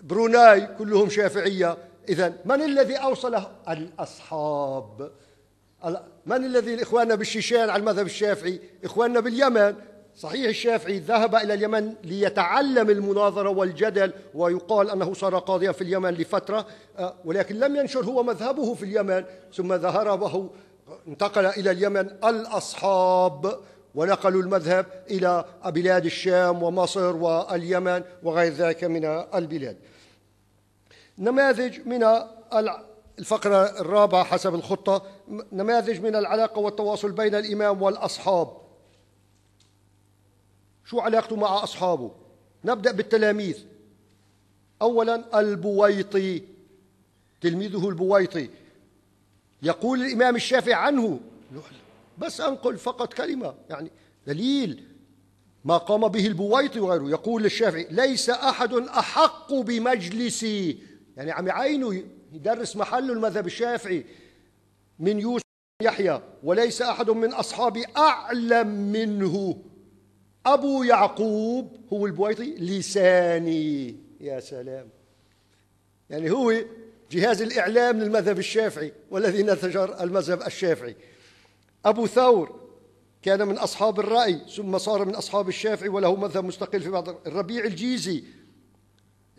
بروناي كلهم شافعية إذا من الذي أوصله الأصحاب من الذي إخواننا بالشيشان على المذهب الشافعي إخواننا باليمن صحيح الشافعي ذهب إلى اليمن ليتعلم المناظرة والجدل ويقال أنه صار قاضيا في اليمن لفترة آه، ولكن لم ينشر هو مذهبه في اليمن ثم ظهر وهو انتقل إلى اليمن الأصحاب ونقلوا المذهب إلى بلاد الشام ومصر واليمن وغير ذلك من البلاد نماذج من الفقرة الرابعة حسب الخطة نماذج من العلاقة والتواصل بين الإمام والأصحاب شو علاقته مع أصحابه نبدأ بالتلاميذ أولا البويطي تلميذه البويطي يقول الإمام الشافعي عنه بس أنقل فقط كلمة يعني دليل ما قام به البويطي وغيره يقول للشافعي ليس أحد أحق بمجلسي يعني عم يعينه يدرس محله المذهب الشافعي من يوسف يحيى وليس أحد من أصحابي أعلم منه أبو يعقوب هو البويطي لساني يا سلام يعني هو جهاز الإعلام للمذهب الشافعي والذي نتجر المذهب الشافعي أبو ثور كان من أصحاب الرأي ثم صار من أصحاب الشافعي وله مذهب مستقل في بعض الربيع الجيزي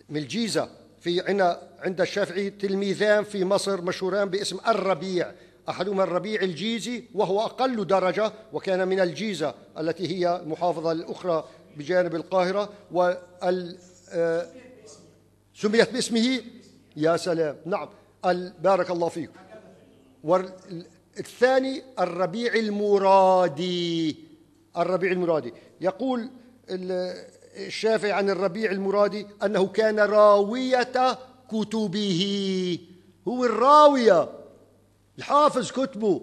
من الجيزة في عنا عند الشافعي تلميذان في مصر مشهوران باسم الربيع أحدهما الربيع الجيزي وهو أقل درجة وكان من الجيزة التي هي المحافظة الأخرى بجانب القاهرة وال آه، سميت باسمه يا سلام نعم بارك الله فيك والثاني الربيع المرادي الربيع المرادي يقول الشافعي عن الربيع المرادي أنه كان راوية كتبه هو الراوية الحافظ كتبه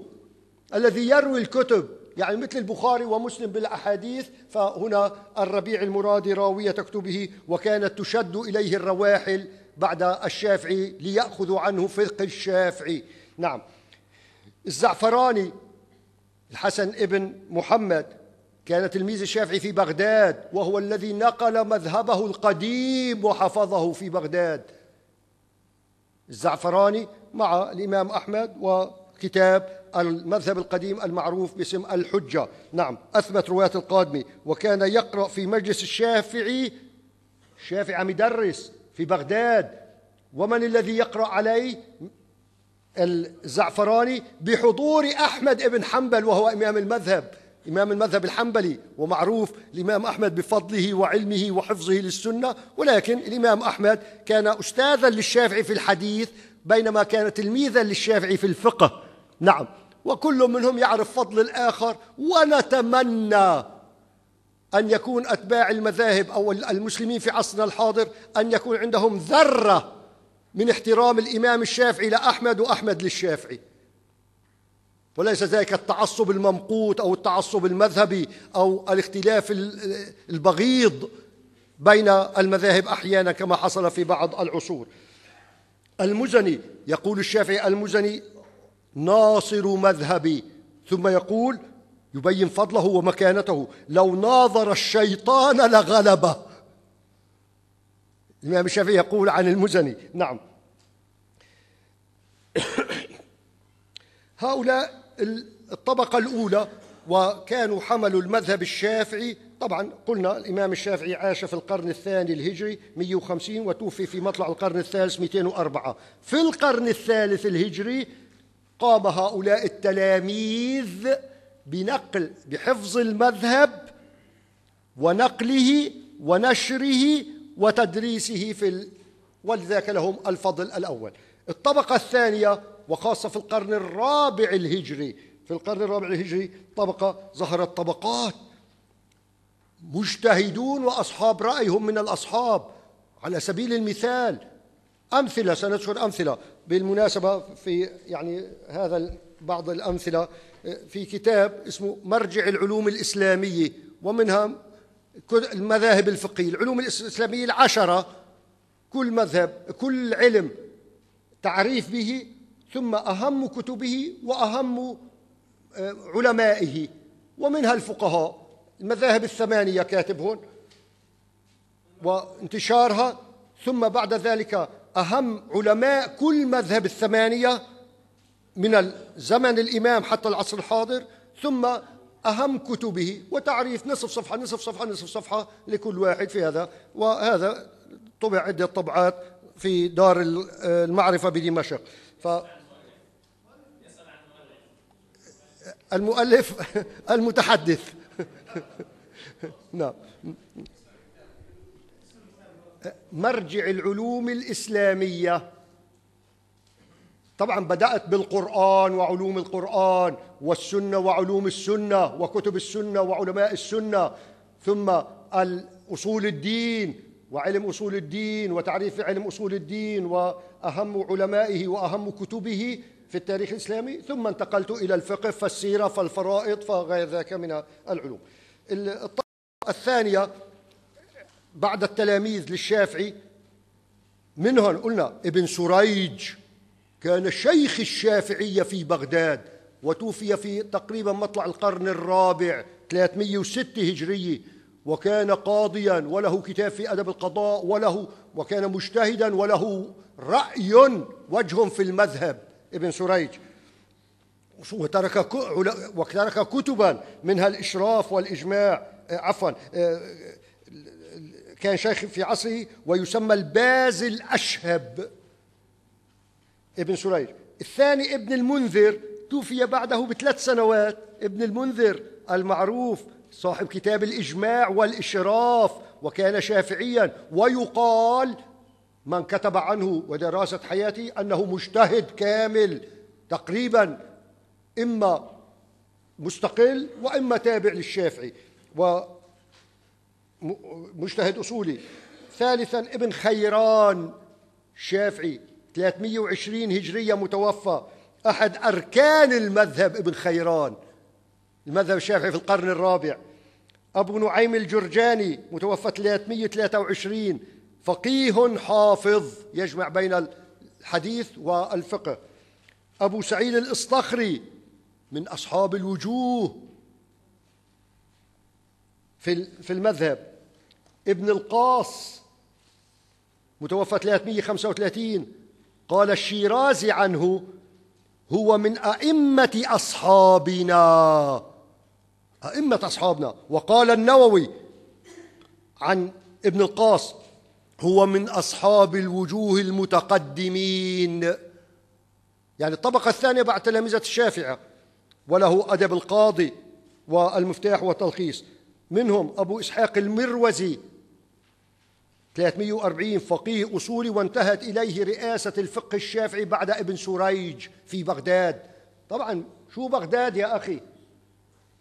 الذي يروي الكتب يعني مثل البخاري ومسلم بالأحاديث فهنا الربيع المرادي راوية كتبه وكانت تشد إليه الرواحل بعد الشافعي ليأخذوا عنه فقه الشافعي نعم الزعفراني الحسن ابن محمد كان تلميذ الشافعي في بغداد وهو الذي نقل مذهبه القديم وحفظه في بغداد الزعفراني مع الإمام أحمد وكتاب المذهب القديم المعروف باسم الحجة نعم أثبت رواية القادمي وكان يقرأ في مجلس الشافعي الشافعي مدرس في بغداد ومن الذي يقرأ عليه الزعفراني بحضور أحمد بن حنبل وهو إمام المذهب إمام المذهب الحنبلي ومعروف الإمام أحمد بفضله وعلمه وحفظه للسنة ولكن الإمام أحمد كان أستاذا للشافعي في الحديث بينما كان تلميذا للشافعي في الفقه نعم وكل منهم يعرف فضل الآخر ونتمنى أن يكون أتباع المذاهب أو المسلمين في عصرنا الحاضر أن يكون عندهم ذرة من احترام الإمام الشافعي لأحمد وأحمد للشافعي وليس ذلك التعصب الممقوت أو التعصب المذهبي أو الاختلاف البغيض بين المذاهب أحيانا كما حصل في بعض العصور المزني يقول الشافعي المزني ناصر مذهبي ثم يقول يبين فضله ومكانته لو ناظر الشيطان لغلبه الإمام الشافعي يقول عن المزني نعم *coughs* هؤلاء الطبقة الأولى وكانوا حملوا المذهب الشافعي طبعا قلنا الإمام الشافعي عاش في القرن الثاني الهجري 150 وتوفي في مطلع القرن الثالث 204 في القرن الثالث الهجري قام هؤلاء التلاميذ بنقل بحفظ المذهب ونقله ونشره وتدريسه في ال... ولذاك لهم الفضل الأول الطبقة الثانية وخاصة في القرن الرابع الهجري في القرن الرابع الهجري طبقة ظهرت طبقات مجتهدون وأصحاب رأي هم من الأصحاب على سبيل المثال أمثلة سنذكر أمثلة بالمناسبة في يعني هذا بعض الأمثلة في كتاب اسمه مرجع العلوم الإسلامية ومنها المذاهب الفقهية العلوم الإسلامية العشرة كل مذهب كل علم تعريف به ثم أهم كتبه وأهم آه، علمائه ومنها الفقهاء المذاهب الثمانية كاتب هون وانتشارها ثم بعد ذلك أهم علماء كل مذهب الثمانية من زمن الإمام حتى العصر الحاضر ثم أهم كتبه وتعريف نصف صفحة نصف صفحة نصف صفحة لكل واحد في هذا وهذا طبع عدة طبعات في دار آه، المعرفة بدمشق ف... المؤلف *laughs* المتحدث *laughs* نعم مرجع العلوم الإسلامية طبعا بدأت بالقرآن وعلوم القرآن والسنة وعلوم السنة وكتب السنة وعلماء السنة ثم أصول الدين وعلم أصول الدين وتعريف علم أصول الدين وأهم علمائه وأهم كتبه في التاريخ الإسلامي ثم انتقلت إلى الفقه فالسيرة فالفرائض فغير ذاك من العلوم الطبقة الثانية بعد التلاميذ للشافعي منهم قلنا ابن سريج كان شيخ الشافعية في بغداد وتوفي في تقريبا مطلع القرن الرابع 306 هجرية وكان قاضيا وله كتاب في أدب القضاء وله وكان مجتهدا وله رأي وجه في المذهب ابن سريج وترك وترك كتبا منها الإشراف والإجماع آه، عفوا آه، كان شيخ في عصره ويسمى الباز الأشهب ابن سريج الثاني ابن المنذر توفي بعده بثلاث سنوات ابن المنذر المعروف صاحب كتاب الإجماع والإشراف وكان شافعيا ويقال من كتب عنه ودراسة حياتي أنه مجتهد كامل تقريبا إما مستقل وإما تابع للشافعي ومجتهد أصولي ثالثا ابن خيران شافعي 320 هجرية متوفى أحد أركان المذهب ابن خيران المذهب الشافعي في القرن الرابع أبو نعيم الجرجاني متوفى 323 فقيه حافظ يجمع بين الحديث والفقه أبو سعيد الإصطخري من أصحاب الوجوه في في المذهب ابن القاص متوفى 335 قال الشيرازي عنه هو من أئمة أصحابنا أئمة أصحابنا وقال النووي عن ابن القاص هو من أصحاب الوجوه المتقدمين يعني الطبقة الثانية بعد تلامذة الشافعة وله أدب القاضي والمفتاح والتلخيص منهم أبو إسحاق المروزي 340 فقيه أصولي وانتهت إليه رئاسة الفقه الشافعي بعد ابن سريج في بغداد طبعا شو بغداد يا أخي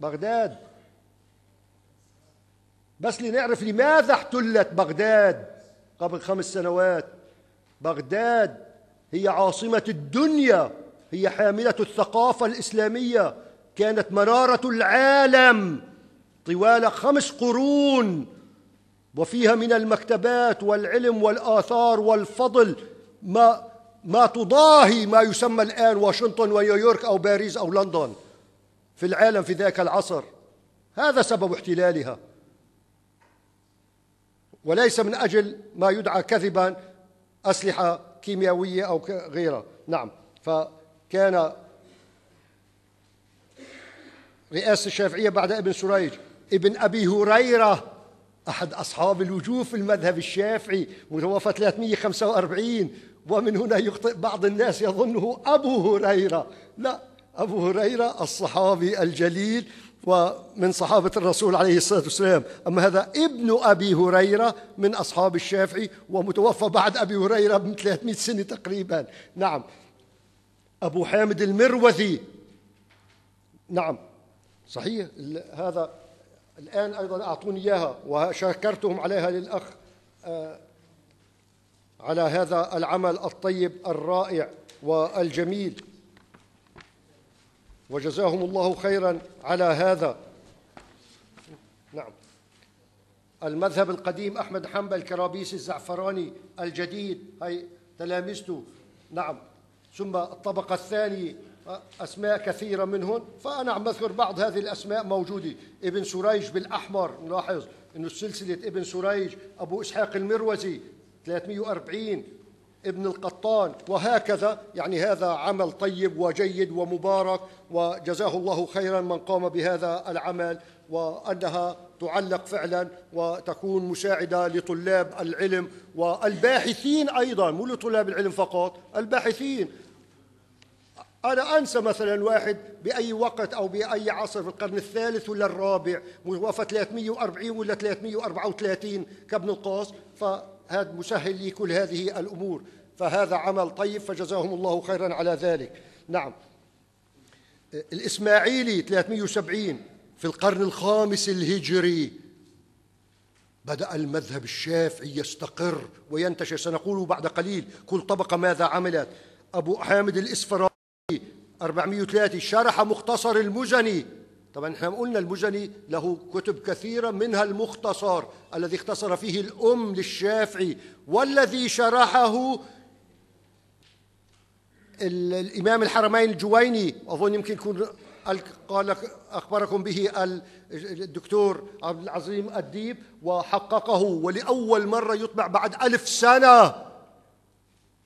بغداد بس لنعرف لماذا احتلت بغداد قبل خمس سنوات بغداد هي عاصمة الدنيا هي حاملة الثقافة الإسلامية كانت منارة العالم طوال خمس قرون وفيها من المكتبات والعلم والآثار والفضل ما ما تضاهي ما يسمى الآن واشنطن ونيويورك أو باريس أو لندن في العالم في ذاك العصر هذا سبب احتلالها وليس من أجل ما يدعى كذبا أسلحة كيميائية أو غيرها نعم فكان رئاسة الشافعية بعد ابن سريج ابن أبي هريرة أحد أصحاب الوجوه في المذهب الشافعي متوفى 345 ومن هنا يخطئ بعض الناس يظنه أبو هريرة لا أبو هريرة الصحابي الجليل ومن صحابة الرسول عليه الصلاة والسلام أما هذا ابن أبي هريرة من أصحاب الشافعي ومتوفى بعد أبي هريرة ب 300 سنة تقريبا نعم أبو حامد المروذي نعم صحيح هذا الآن أيضا أعطوني إياها وشكرتهم عليها للأخ آه، على هذا العمل الطيب الرائع والجميل وجزاهم الله خيرا على هذا نعم المذهب القديم أحمد حنبل كرابيسي الزعفراني الجديد هي تلامذته نعم ثم الطبقة الثانية أسماء كثيرة منهم فأنا عم أذكر بعض هذه الأسماء موجودة ابن سريج بالأحمر نلاحظ أنه سلسلة ابن سريج أبو إسحاق المروزي 340 ابن القطان وهكذا يعني هذا عمل طيب وجيد ومبارك وجزاه الله خيرا من قام بهذا العمل وأنها تعلق فعلا وتكون مساعدة لطلاب العلم والباحثين أيضا مو لطلاب العلم فقط الباحثين أنا أنسى مثلا واحد بأي وقت أو بأي عصر في القرن الثالث ولا الرابع وفى 340 ولا 334 كابن القاص ف هذا مسهل لي كل هذه الأمور فهذا عمل طيب فجزاهم الله خيرا على ذلك نعم الإسماعيلي 370 في القرن الخامس الهجري بدأ المذهب الشافعي يستقر وينتشر سنقول بعد قليل كل طبقة ماذا عملت أبو حامد الاسفراني 403 شرح مختصر المزني طبعا احنا قلنا المجني له كتب كثيرة منها المختصر الذي اختصر فيه الأم للشافعي والذي شرحه الإمام الحرمين الجويني أظن يمكن يكون قال أخبركم به الدكتور عبد العظيم الديب وحققه ولأول مرة يطبع بعد ألف سنة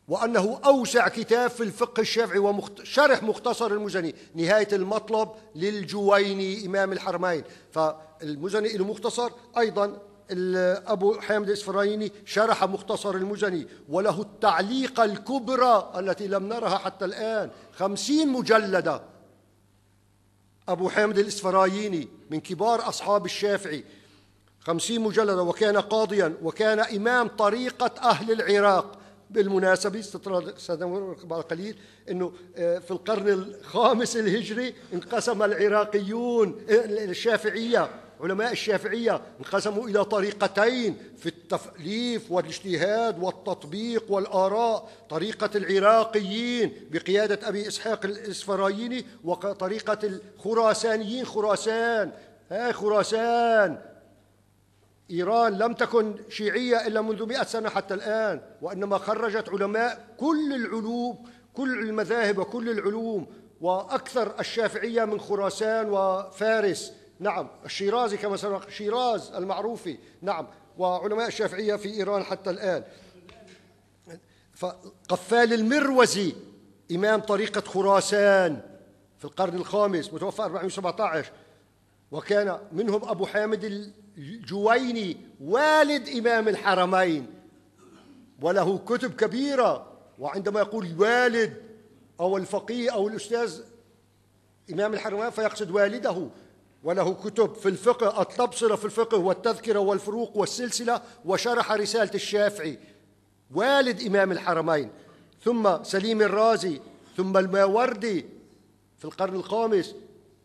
وأنه أوسع كتاب في الفقه الشافعي وشرح مختصر المزني نهاية المطلب للجويني إمام الحرمين فالمزني له مختصر أيضا أبو حامد إسفرايني شرح مختصر المزني وله التعليقة الكبرى التي لم نرها حتى الآن خمسين مجلدة أبو حامد الإسفرايني من كبار أصحاب الشافعي خمسين مجلدة وكان قاضيا وكان إمام طريقة أهل العراق بالمناسبة سنمر بعد قليل أنه آه، في القرن الخامس الهجري انقسم العراقيون آه، الشافعية علماء الشافعية انقسموا إلى طريقتين في التأليف والاجتهاد والتطبيق والآراء طريقة العراقيين بقيادة أبي إسحاق الإسفرايني وطريقة الخراسانيين خراسان ها خراسان إيران لم تكن شيعية إلا منذ مئة سنة حتى الآن وإنما خرجت علماء كل العلوم كل المذاهب وكل العلوم وأكثر الشافعية من خراسان وفارس نعم الشيرازي كما سبق شيراز المعروفي نعم وعلماء الشافعية في إيران حتى الآن فقفال المروزي إمام طريقة خراسان في القرن الخامس متوفى 417 وكان منهم أبو حامد جويني والد إمام الحرمين وله كتب كبيرة وعندما يقول والد أو الفقيه أو الأستاذ إمام الحرمين فيقصد والده وله كتب في الفقه التبصرة في الفقه والتذكرة والفروق والسلسلة وشرح رسالة الشافعي والد إمام الحرمين ثم سليم الرازي ثم الماوردي في القرن الخامس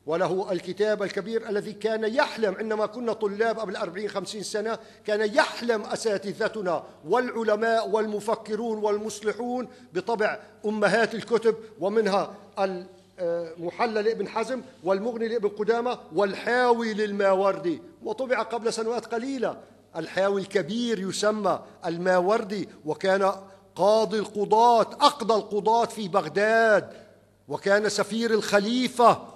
وله الكتاب الكبير الذي كان يحلم عندما كنا طلاب قبل 40 50 سنة كان يحلم أساتذتنا والعلماء والمفكرون والمصلحون بطبع أمهات الكتب ومنها المحلل لابن حزم والمغني لابن قدامة والحاوي للماوردي وطبع قبل سنوات قليلة الحاوي الكبير يسمى الماوردي وكان قاضي القضاة أقضى القضاة في بغداد وكان سفير الخليفة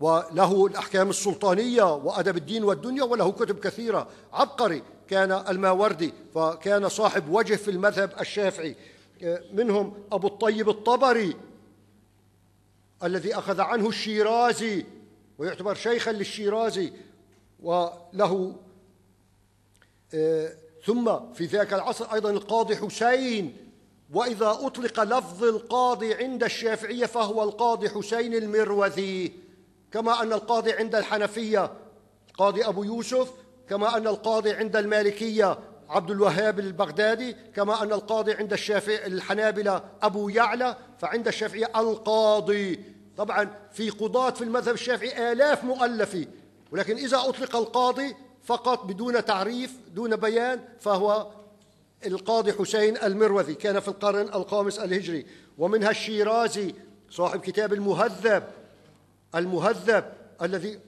وله الأحكام السلطانية وأدب الدين والدنيا وله كتب كثيرة عبقري كان الماوردي فكان صاحب وجه في المذهب الشافعي آه، منهم أبو الطيب الطبري الذي أخذ عنه الشيرازي ويعتبر شيخا للشيرازي وله آه، ثم في ذاك العصر أيضا القاضي حسين وإذا أطلق لفظ القاضي عند الشافعية فهو القاضي حسين المروذي كما أن القاضي عند الحنفية قاضي أبو يوسف كما أن القاضي عند المالكية عبد الوهاب البغدادي كما أن القاضي عند الشافعي الحنابلة أبو يعلى فعند الشافعية القاضي طبعا في قضاة في المذهب الشافعي آلاف مؤلفة ولكن إذا أطلق القاضي فقط بدون تعريف دون بيان فهو القاضي حسين المروذي كان في القرن الخامس الهجري ومنها الشيرازي صاحب كتاب المهذب المهذب الذي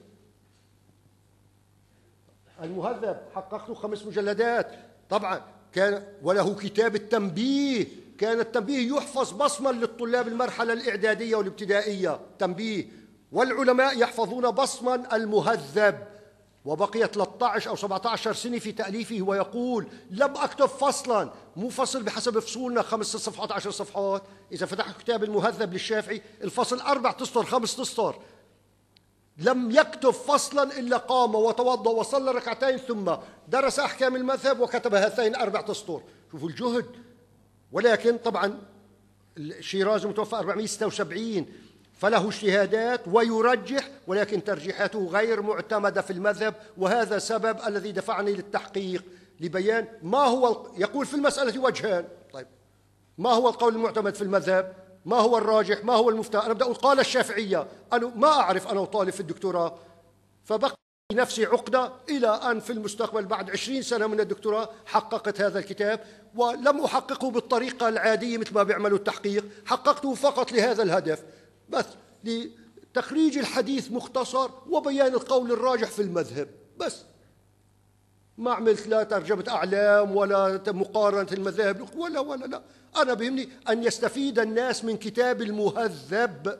المهذب حققته خمس مجلدات طبعا كان وله كتاب التنبيه كان التنبيه يحفظ بصما للطلاب المرحله الاعداديه والابتدائيه تنبيه والعلماء يحفظون بصما المهذب وبقي 13 أو 17 سنة في تأليفه ويقول لم أكتب فصلا مو فصل بحسب فصولنا خمس صفحات عشر صفحات إذا فتح كتاب المهذب للشافعي الفصل أربع تسطر خمس تسطر لم يكتب فصلا إلا قام وتوضأ وصلى ركعتين ثم درس أحكام المذهب وكتب هاتين اربع أسطور شوفوا الجهد ولكن طبعا الشيرازي متوفى 476 فله اجتهادات ويرجح ولكن ترجيحاته غير معتمدة في المذهب وهذا سبب الذي دفعني للتحقيق لبيان ما هو يقول في المسألة وجهان طيب ما هو القول المعتمد في المذهب ما هو الراجح ما هو المفتى أنا بدي أقول قال الشافعية أنا ما أعرف أنا وطالب في الدكتوراه فبقي نفسي عقدة إلى أن في المستقبل بعد عشرين سنة من الدكتوراه حققت هذا الكتاب ولم أحققه بالطريقة العادية مثل ما بيعملوا التحقيق حققته فقط لهذا الهدف بس لتخريج الحديث مختصر وبيان القول الراجح في المذهب بس ما عملت لا ترجمة أعلام ولا مقارنة المذاهب ولا ولا لا أنا بهمني أن يستفيد الناس من كتاب المهذب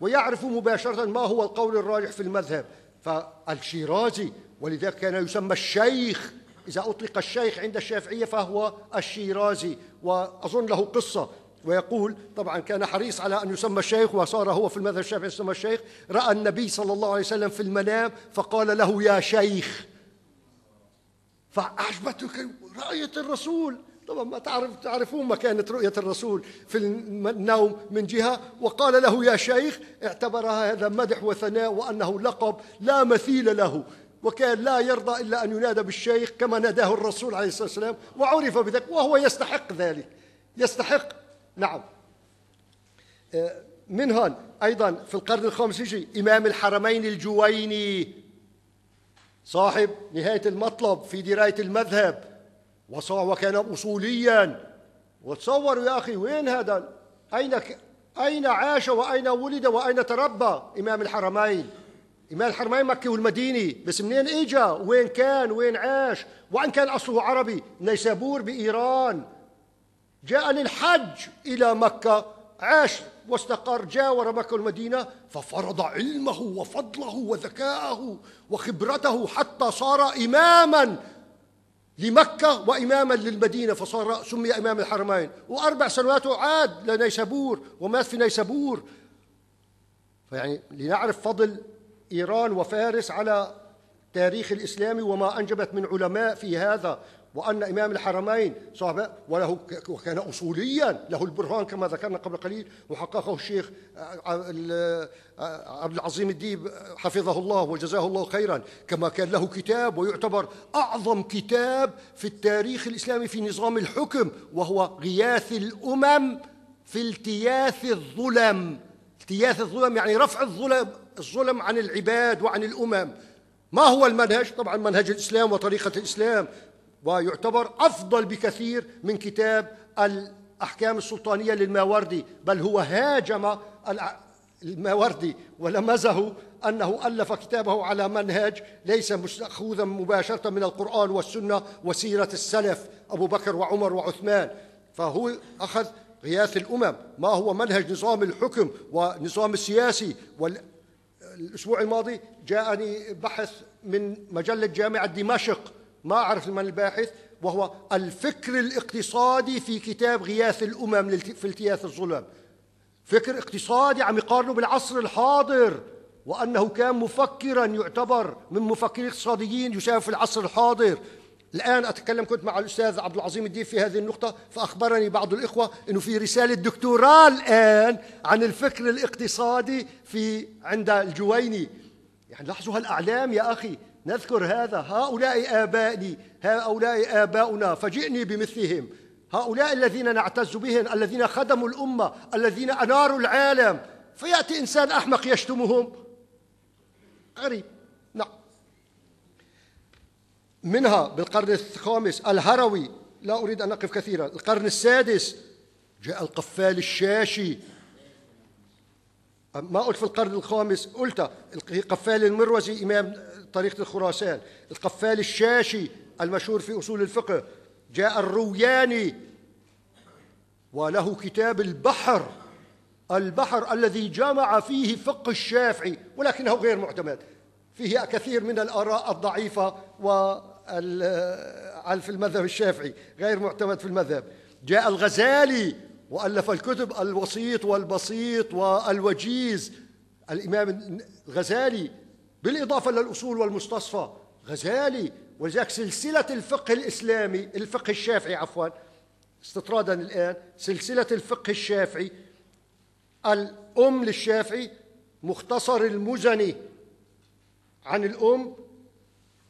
ويعرفوا مباشرة ما هو القول الراجح في المذهب فالشيرازي ولذلك كان يسمى الشيخ إذا أطلق الشيخ عند الشافعية فهو الشيرازي وأظن له قصة ويقول طبعا كان حريص على أن يسمى الشيخ وصار هو في المذهب الشافعي يسمى الشيخ رأى النبي صلى الله عليه وسلم في المنام فقال له يا شيخ فأعجبتك رؤية الرسول طبعا ما تعرف تعرفون ما كانت رؤية الرسول في النوم من جهة وقال له يا شيخ اعتبرها هذا مدح وثناء وأنه لقب لا مثيل له وكان لا يرضى إلا أن ينادى بالشيخ كما ناداه الرسول عليه الصلاة والسلام وعرف بذلك وهو يستحق ذلك يستحق نعم آه، من هون أيضا في القرن الخامس هجري إمام الحرمين الجويني صاحب نهاية المطلب في دراية المذهب وكان أصوليا وتصوروا يا أخي وين هذا أين أين عاش وأين ولد وأين تربى إمام الحرمين إمام الحرمين مكي والمديني بس منين إجا وين كان وين عاش وإن كان أصله عربي نيسابور بإيران جاء للحج إلى مكة عاش واستقر جاور مكة المدينة ففرض علمه وفضله وذكاءه وخبرته حتى صار إماما لمكة وإماما للمدينة فصار سمي إمام الحرمين وأربع سنوات عاد لنيسابور ومات في نيسابور فيعني لنعرف فضل إيران وفارس على التاريخ الإسلامي وما أنجبت من علماء في هذا وأن إمام الحرمين صاحب وله وكان أصوليا له البرهان كما ذكرنا قبل قليل وحققه الشيخ آه، آه، آه، عبد العظيم الديب حفظه الله وجزاه الله خيرا كما كان له كتاب ويعتبر أعظم كتاب في التاريخ الإسلامي في نظام الحكم وهو غياث الأمم في التياث الظلم التياث الظلم يعني رفع الظلم الظلم عن العباد وعن الأمم ما هو المنهج؟ طبعا منهج الإسلام وطريقة الإسلام ويعتبر أفضل بكثير من كتاب الأحكام السلطانية للماوردي بل هو هاجم الماوردي ولمزه أنه ألف كتابه على منهج ليس مأخوذا مباشرة من القرآن والسنة وسيرة السلف أبو بكر وعمر وعثمان فهو أخذ غياث الأمم ما هو منهج نظام الحكم ونظام السياسي وال... الأسبوع الماضي جاءني بحث من مجلة جامعة دمشق ما أعرف من الباحث وهو الفكر الاقتصادي في كتاب غياث الأمم في التياث الظلم فكر اقتصادي عم يقارنه بالعصر الحاضر وأنه كان مفكرا يعتبر من مفكرين اقتصاديين يشاهد في العصر الحاضر الآن أتكلم كنت مع الأستاذ عبد العظيم الدين في هذه النقطة فأخبرني بعض الإخوة أنه في رسالة دكتوراه الآن عن الفكر الاقتصادي في عند الجويني يعني لاحظوا هالأعلام يا أخي نذكر هذا هؤلاء آبائي هؤلاء آباؤنا فجئني بمثلهم هؤلاء الذين نعتز بهم الذين خدموا الأمة الذين أناروا العالم فيأتي إنسان أحمق يشتمهم غريب نعم منها بالقرن الخامس الهروي لا أريد أن أقف كثيرا القرن السادس جاء القفال الشاشي ما قلت في القرن الخامس قلت القفال المروزي إمام طريقة خراسان القفال الشاشي المشهور في أصول الفقه جاء الروياني وله كتاب البحر البحر الذي جمع فيه فقه الشافعي ولكنه غير معتمد فيه كثير من الآراء الضعيفة وال... في المذهب الشافعي غير معتمد في المذهب جاء الغزالي وألف الكتب الوسيط والبسيط والوجيز الإمام الغزالي بالإضافة للأصول والمستصفى غزالي ولذلك سلسلة الفقه الإسلامي الفقه الشافعي عفوا استطرادا الآن سلسلة الفقه الشافعي الأم للشافعي مختصر المزني عن الأم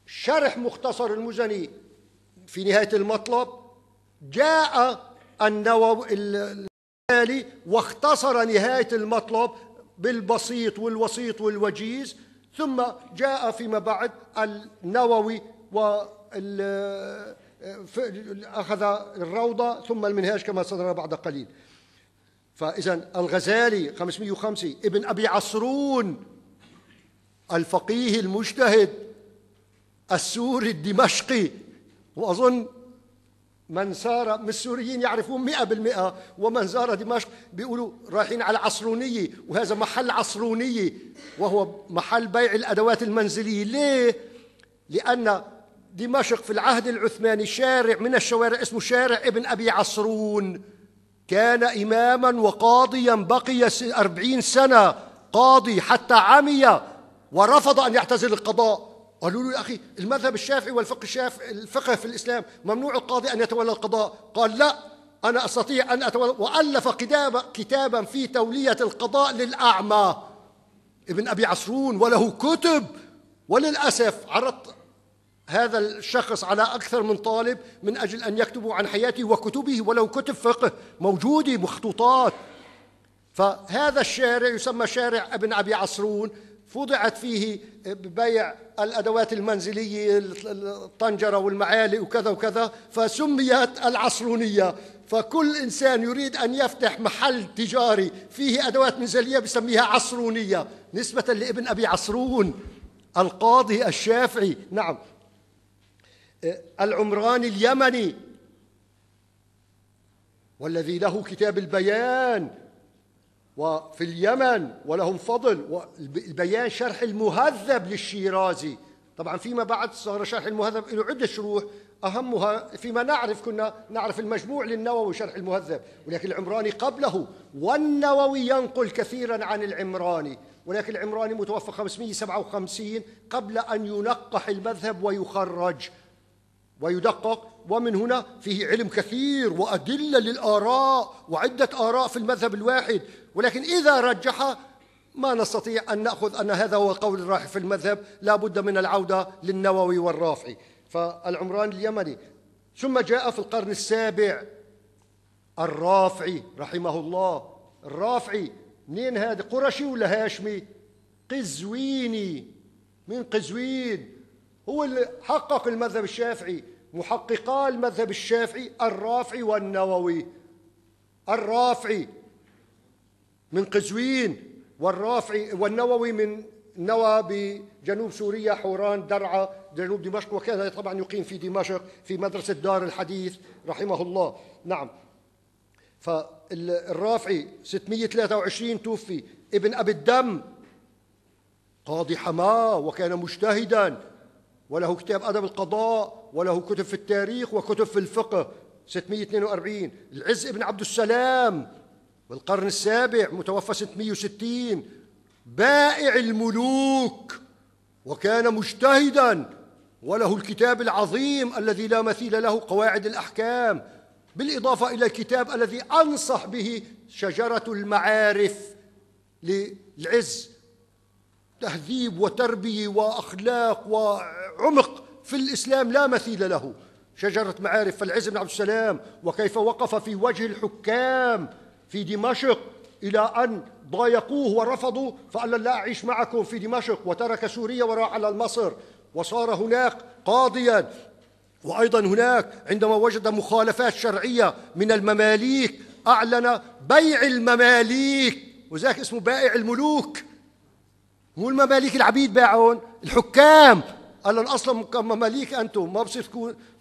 شرح مختصر المزني في نهاية المطلب جاء النووي التالي واختصر نهاية المطلب بالبسيط والوسيط والوجيز ثم جاء فيما بعد النووي و أخذ الروضة ثم المنهاج كما صدر بعد قليل فإذا الغزالي 505 ابن أبي عصرون الفقيه المجتهد السوري الدمشقي وأظن من سار من السوريين يعرفون مئة بالمئة ومن زار دمشق بيقولوا رايحين على عصرونية وهذا محل عصرونية وهو محل بيع الأدوات المنزلية ليه؟ لأن دمشق في العهد العثماني شارع من الشوارع اسمه شارع ابن أبي عصرون كان إماما وقاضيا بقي أربعين سنة قاضي حتى عمي ورفض أن يعتزل القضاء قالوا له يا أخي المذهب الشافعي والفقه الشافعي الفقه في الإسلام ممنوع القاضي أن يتولى القضاء قال لا أنا أستطيع أن أتولى وألف كتابا, كتابا في تولية القضاء للأعمى ابن أبي عسرون وله كتب وللأسف عرضت هذا الشخص على أكثر من طالب من أجل أن يكتبوا عن حياته وكتبه ولو كتب فقه موجودة مخطوطات فهذا الشارع يسمى شارع ابن أبي عسرون فوضعت فيه بيع الأدوات المنزلية الطنجرة والمعالق وكذا وكذا فسميت العصرونية فكل إنسان يريد أن يفتح محل تجاري فيه أدوات منزلية بسميها عصرونية نسبة لابن أبي عصرون القاضي الشافعي نعم العمراني اليمني والذي له كتاب البيان وفي اليمن ولهم فضل البيان شرح المهذب للشيرازي طبعا فيما بعد صار شرح المهذب له عدة شروح أهمها فيما نعرف كنا نعرف المجموع للنووي شرح المهذب ولكن العمراني قبله والنووي ينقل كثيرا عن العمراني ولكن العمراني متوفى 557 قبل أن ينقح المذهب ويخرج ويدقق ومن هنا فيه علم كثير وأدلة للآراء وعدة آراء في المذهب الواحد ولكن إذا رجح ما نستطيع أن نأخذ أن هذا هو القول الراح في المذهب لا بد من العودة للنووي والرافعي فالعمران اليمني ثم جاء في القرن السابع الرافعي رحمه الله الرافعي منين هذا قرشي ولا هاشمي قزويني من قزوين هو اللي حقق المذهب الشافعي محققا المذهب الشافعي الرافعي والنووي الرافعي من قزوين والرافعي والنووي من نوى بجنوب سوريا حوران درعا جنوب دمشق وكان طبعا يقيم في دمشق في مدرسة دار الحديث رحمه الله نعم فالرافعي 623 توفي ابن أبي الدم قاضي حماه وكان مجتهدا وله كتاب أدب القضاء وله كتب في التاريخ وكتب في الفقه 642 العز بن عبد السلام بالقرن السابع متوفى 660 بائع الملوك وكان مجتهدا وله الكتاب العظيم الذي لا مثيل له قواعد الأحكام بالإضافة إلى الكتاب الذي أنصح به شجرة المعارف للعز تهذيب وتربية وأخلاق و عمق في الإسلام لا مثيل له شجرة معارف فالعز بن عبد السلام وكيف وقف في وجه الحكام في دمشق إلى أن ضايقوه ورفضوا فقال لا أعيش معكم في دمشق وترك سوريا وراح على مصر وصار هناك قاضيا وأيضا هناك عندما وجد مخالفات شرعية من المماليك أعلن بيع المماليك وذاك اسمه بائع الملوك مو المماليك العبيد باعون الحكام قال لهم أصلا مماليك أنتم ما بصير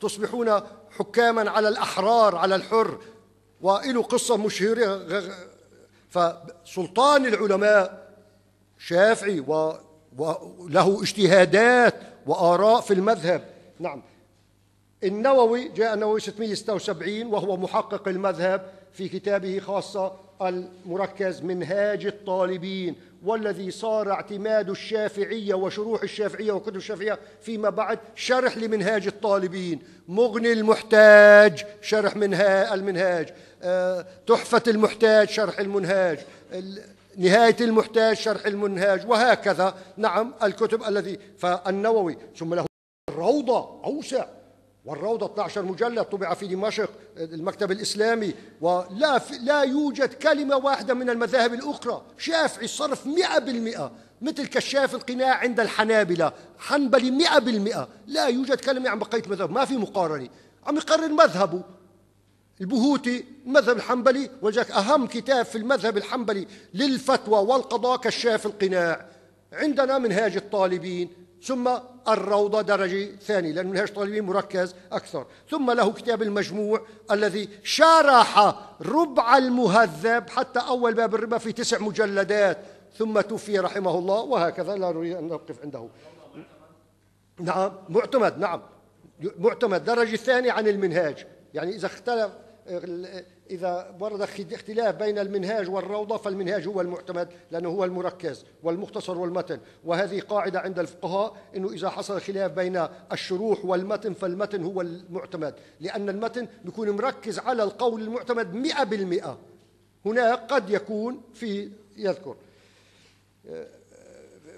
تصبحون حكاما على الأحرار على الحر وإله قصة مشهورة فسلطان العلماء شافعي وله اجتهادات وآراء في المذهب نعم النووي جاء النووي 676 وهو محقق المذهب في كتابه خاصة المركز منهاج الطالبين والذي صار اعتماد الشافعية وشروح الشافعية وكتب الشافعية فيما بعد شرح لمنهاج الطالبين مغني المحتاج شرح منها المنهاج آه، تحفة المحتاج شرح المنهاج نهاية المحتاج شرح المنهاج وهكذا نعم الكتب الذي فالنووي ثم له الروضة أوسع والروضة 12 مجلد طبع في دمشق المكتب الإسلامي ولا لا يوجد كلمة واحدة من المذاهب الأخرى شافعي صرف 100% مثل كشاف القناع عند الحنابلة حنبلي 100% لا يوجد كلمة عن بقية مذهب ما في مقارنة عم يقرر مذهبه البهوتي المذهب الحنبلي ولذلك أهم كتاب في المذهب الحنبلي للفتوى والقضاء كشاف القناع عندنا منهاج الطالبين ثم الروضة درجة ثانية لأنه منهاج طالبين مركز أكثر ثم له كتاب المجموع الذي شرح ربع المهذب حتى أول باب الربا في تسع مجلدات ثم توفي رحمه الله وهكذا لا نريد أن نقف عنده نعم معتمد نعم معتمد درجة ثانية عن المنهاج يعني إذا اختلف إذا ورد اختلاف بين المنهاج والروضة فالمنهاج هو المعتمد لأنه هو المركز والمختصر والمتن وهذه قاعدة عند الفقهاء أنه إذا حصل خلاف بين الشروح والمتن فالمتن هو المعتمد لأن المتن يكون مركز على القول المعتمد مئة بالمئة هناك قد يكون في يذكر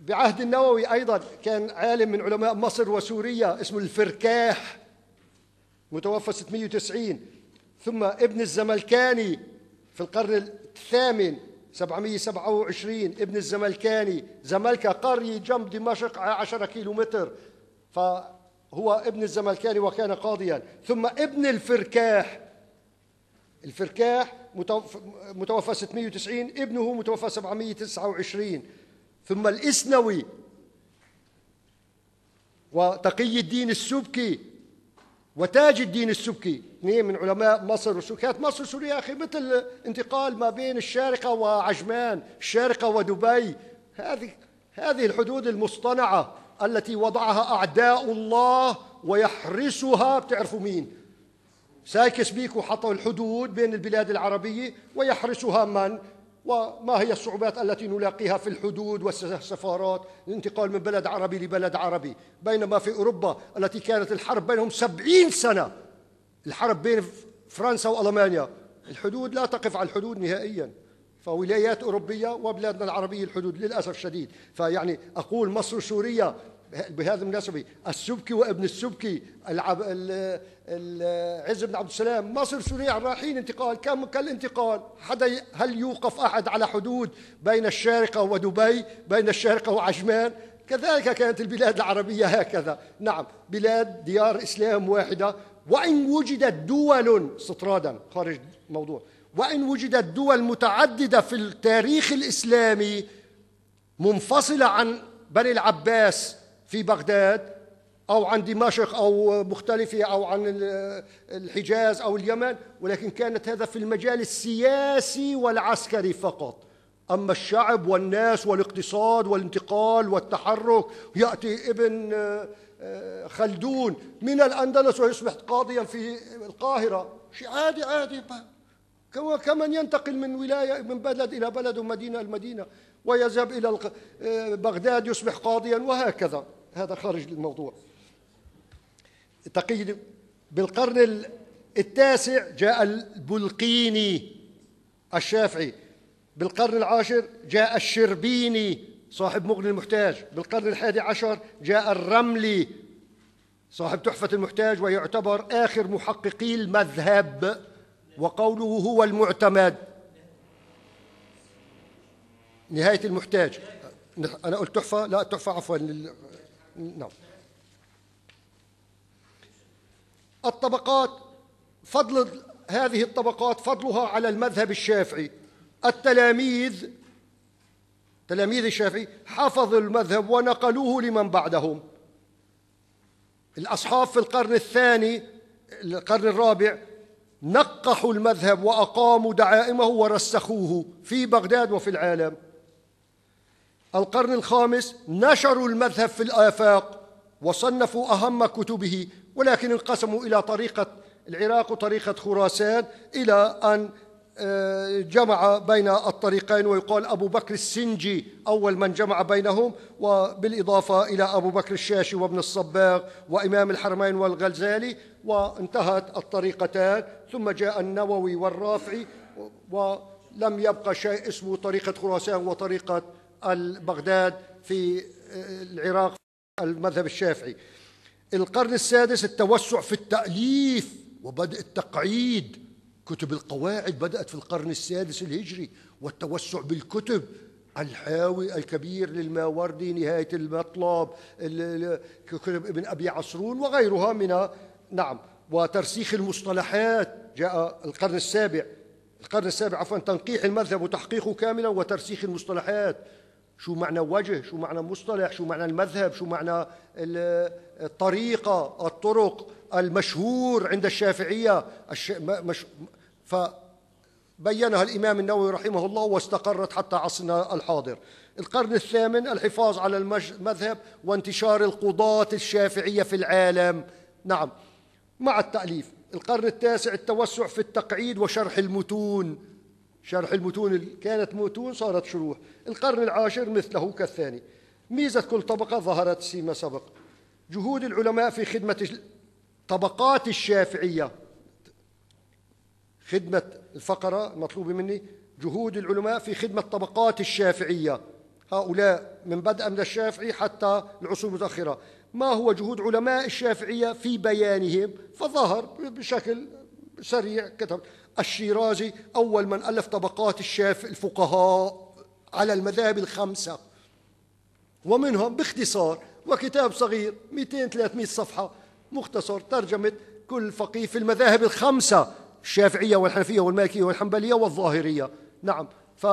بعهد النووي أيضا كان عالم من علماء مصر وسوريا اسمه الفركاح متوفى 690 ثم ابن الزملكاني في القرن الثامن 727 ابن الزملكاني زملكة قرية جنب دمشق 10 كيلومتر فهو ابن الزملكاني وكان قاضيا ثم ابن الفركاح الفركاح متوفى 690 ابنه متوفى 729 ثم الإسنوي وتقي الدين السبكي وتاج الدين السبكي اثنين من علماء مصر وسكات مصر سوريا أخي مثل انتقال ما بين الشارقة وعجمان الشارقة ودبي هذه هذه الحدود المصطنعة التي وضعها أعداء الله ويحرسها بتعرفوا مين سايكس بيكو حطوا الحدود بين البلاد العربية ويحرسها من وما هي الصعوبات التي نلاقيها في الحدود والسفارات الانتقال من بلد عربي لبلد عربي بينما في أوروبا التي كانت الحرب بينهم سبعين سنة الحرب بين فرنسا وألمانيا الحدود لا تقف على الحدود نهائياً فولايات أوروبية وبلادنا العربية الحدود للأسف الشديد فيعني أقول مصر سوريا بهذه المناسبة السبكي وابن السبكي العب العز بن عبد السلام مصر سوريا رايحين انتقال كم كالانتقال حدا هل يوقف أحد على حدود بين الشارقة ودبي بين الشارقة وعجمان كذلك كانت البلاد العربية هكذا نعم بلاد ديار إسلام واحدة وإن وجدت دول استطرادا خارج الموضوع وإن وجدت دول متعددة في التاريخ الإسلامي منفصلة عن بني العباس في بغداد أو عن دمشق أو مختلفة أو عن الحجاز أو اليمن ولكن كانت هذا في المجال السياسي والعسكري فقط أما الشعب والناس والاقتصاد والانتقال والتحرك يأتي ابن آه، آه، خلدون من الأندلس ويصبح قاضيا في القاهرة شيء عادي عادي كمن ينتقل من ولاية من بلد إلى بلد ومدينة المدينه ويذهب إلى آه، بغداد يصبح قاضيا وهكذا هذا خارج الموضوع تقي بالقرن التاسع جاء البلقيني الشافعي بالقرن العاشر جاء الشربيني صاحب مغني المحتاج بالقرن الحادي عشر جاء الرملي صاحب تحفة المحتاج ويعتبر آخر محققي المذهب وقوله هو المعتمد نهاية المحتاج أنا قلت تحفة لا تحفة عفوا نعم الطبقات فضل هذه الطبقات فضلها على المذهب الشافعي التلاميذ تلاميذ الشافعي حفظوا المذهب ونقلوه لمن بعدهم الأصحاب في القرن الثاني القرن الرابع نقحوا المذهب وأقاموا دعائمه ورسخوه في بغداد وفي العالم القرن الخامس نشروا المذهب في الآفاق وصنفوا أهم كتبه ولكن انقسموا إلى طريقة العراق وطريقة خراسان إلى أن آه، جمع بين الطريقين ويقال أبو بكر السنجي أول من جمع بينهم وبالإضافة إلى أبو بكر الشاشي وابن الصباغ وإمام الحرمين والغزالي وانتهت الطريقتان ثم جاء النووي والرافعي ولم يبقى شيء اسمه طريقة خراسان وطريقة بغداد في آه، العراق المذهب الشافعي القرن السادس التوسع في التأليف وبدء التقعيد كتب القواعد بدأت في القرن السادس الهجري والتوسع بالكتب الحاوي الكبير للماوردي نهاية المطلب كتب ابن أبي عصرون وغيرها من نعم وترسيخ المصطلحات جاء القرن السابع القرن السابع عفوا تنقيح المذهب وتحقيقه كاملا وترسيخ المصطلحات شو معنى وجه شو معنى مصطلح شو معنى المذهب شو معنى الطريقة الطرق المشهور عند الشافعية الش... مش... فبينها الإمام النووي رحمه الله واستقرت حتى عصرنا الحاضر القرن الثامن الحفاظ على المذهب وانتشار القضاة الشافعية في العالم نعم مع التأليف القرن التاسع التوسع في التقعيد وشرح المتون شرح المتون كانت متون صارت شروح القرن العاشر مثله كالثاني ميزة كل طبقة ظهرت فيما سبق جهود العلماء في خدمة طبقات الشافعية خدمة الفقرة المطلوبة مني جهود العلماء في خدمة طبقات الشافعية هؤلاء من بدءا من الشافعي حتى العصور المتأخرة ما هو جهود علماء الشافعية في بيانهم فظهر بشكل سريع كتب الشيرازي أول من ألف طبقات الشاف الفقهاء على المذاهب الخمسة ومنهم باختصار وكتاب صغير 200-300 صفحة مختصر ترجمة كل فقيه في المذاهب الخمسة الشافعية والحنفية والمالكية والحنبلية والظاهرية نعم ف...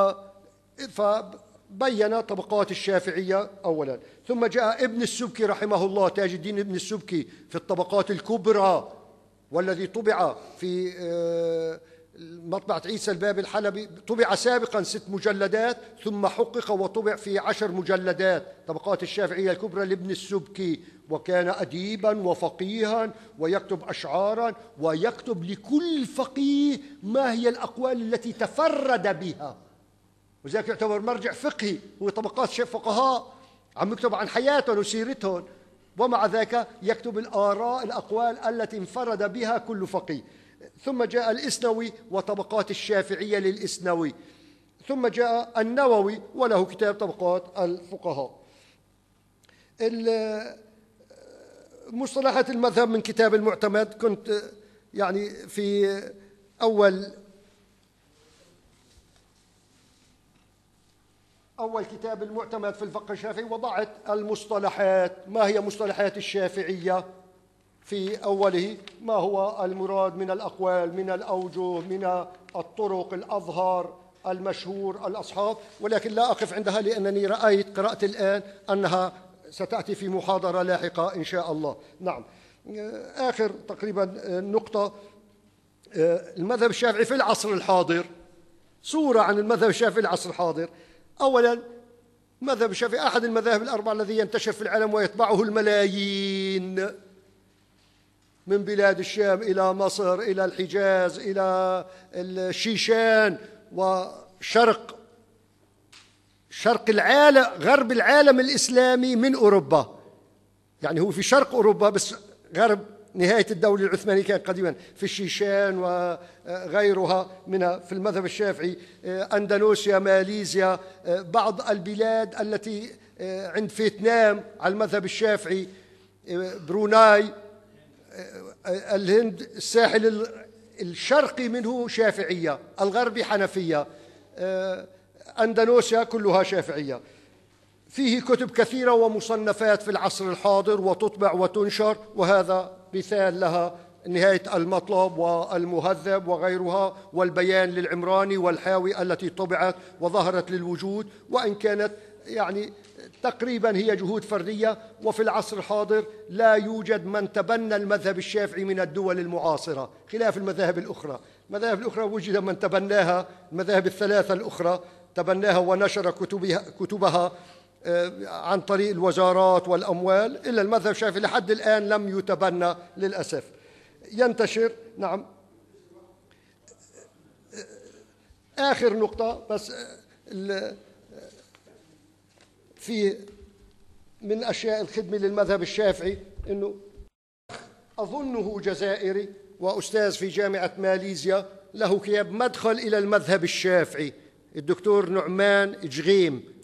فبين طبقات الشافعية أولا ثم جاء ابن السبكي رحمه الله تاج الدين ابن السبكي في الطبقات الكبرى والذي طبع في آه، مطبعة عيسى الباب الحلبي طبع سابقا ست مجلدات ثم حقق وطبع في عشر مجلدات طبقات الشافعية الكبرى لابن السبكي وكان أديبا وفقيها ويكتب أشعارا ويكتب لكل فقيه ما هي الأقوال التي تفرد بها وذلك يعتبر مرجع فقهي هو طبقات شيخ فقهاء عم يكتب عن حياتهم وسيرتهم ومع ذاك يكتب الآراء الأقوال التي انفرد بها كل فقيه ثم جاء الإسنوي وطبقات الشافعية للإسنوي ثم جاء النووي وله كتاب طبقات الفقهاء مصطلحات المذهب من كتاب المعتمد كنت يعني في أول أول كتاب المعتمد في الفقه الشافعي وضعت المصطلحات ما هي مصطلحات الشافعية في أوله ما هو المراد من الأقوال من الأوجه من الطرق الأظهر المشهور الأصحاب ولكن لا أقف عندها لأنني رأيت قرأت الآن أنها ستأتي في محاضرة لاحقة إن شاء الله نعم آخر تقريبا آه، نقطة آه، المذهب الشافعي في العصر الحاضر صورة عن المذهب الشافعي في العصر الحاضر أولا مذهب الشافعي أحد المذاهب الأربعة الذي ينتشر في العالم ويتبعه الملايين من بلاد الشام إلى مصر إلى الحجاز إلى الشيشان وشرق شرق العالم غرب العالم الإسلامي من أوروبا يعني هو في شرق أوروبا بس غرب نهاية الدولة العثمانية كان قديما في الشيشان وغيرها من في المذهب الشافعي أندلوسيا ماليزيا بعض البلاد التي عند فيتنام على المذهب الشافعي بروناي الهند الساحل الشرقي منه شافعية الغربي حنفية أندلوسيا كلها شافعية فيه كتب كثيرة ومصنفات في العصر الحاضر وتطبع وتنشر وهذا مثال لها نهاية المطلب والمهذب وغيرها والبيان للعمراني والحاوي التي طبعت وظهرت للوجود وإن كانت يعني تقريبا هي جهود فردية وفي العصر الحاضر لا يوجد من تبنى المذهب الشافعي من الدول المعاصرة خلاف المذاهب الأخرى المذاهب الأخرى وجد من تبناها المذاهب الثلاثة الأخرى تبناها ونشر كتبها, كتبها آه، عن طريق الوزارات والأموال إلا المذهب الشافعي لحد الآن لم يتبنى للأسف ينتشر نعم آه، آخر نقطة بس آه، في من أشياء الخدمة للمذهب الشافعي أنه أظنه جزائري وأستاذ في جامعة ماليزيا له كتاب مدخل إلى المذهب الشافعي الدكتور نعمان جغيم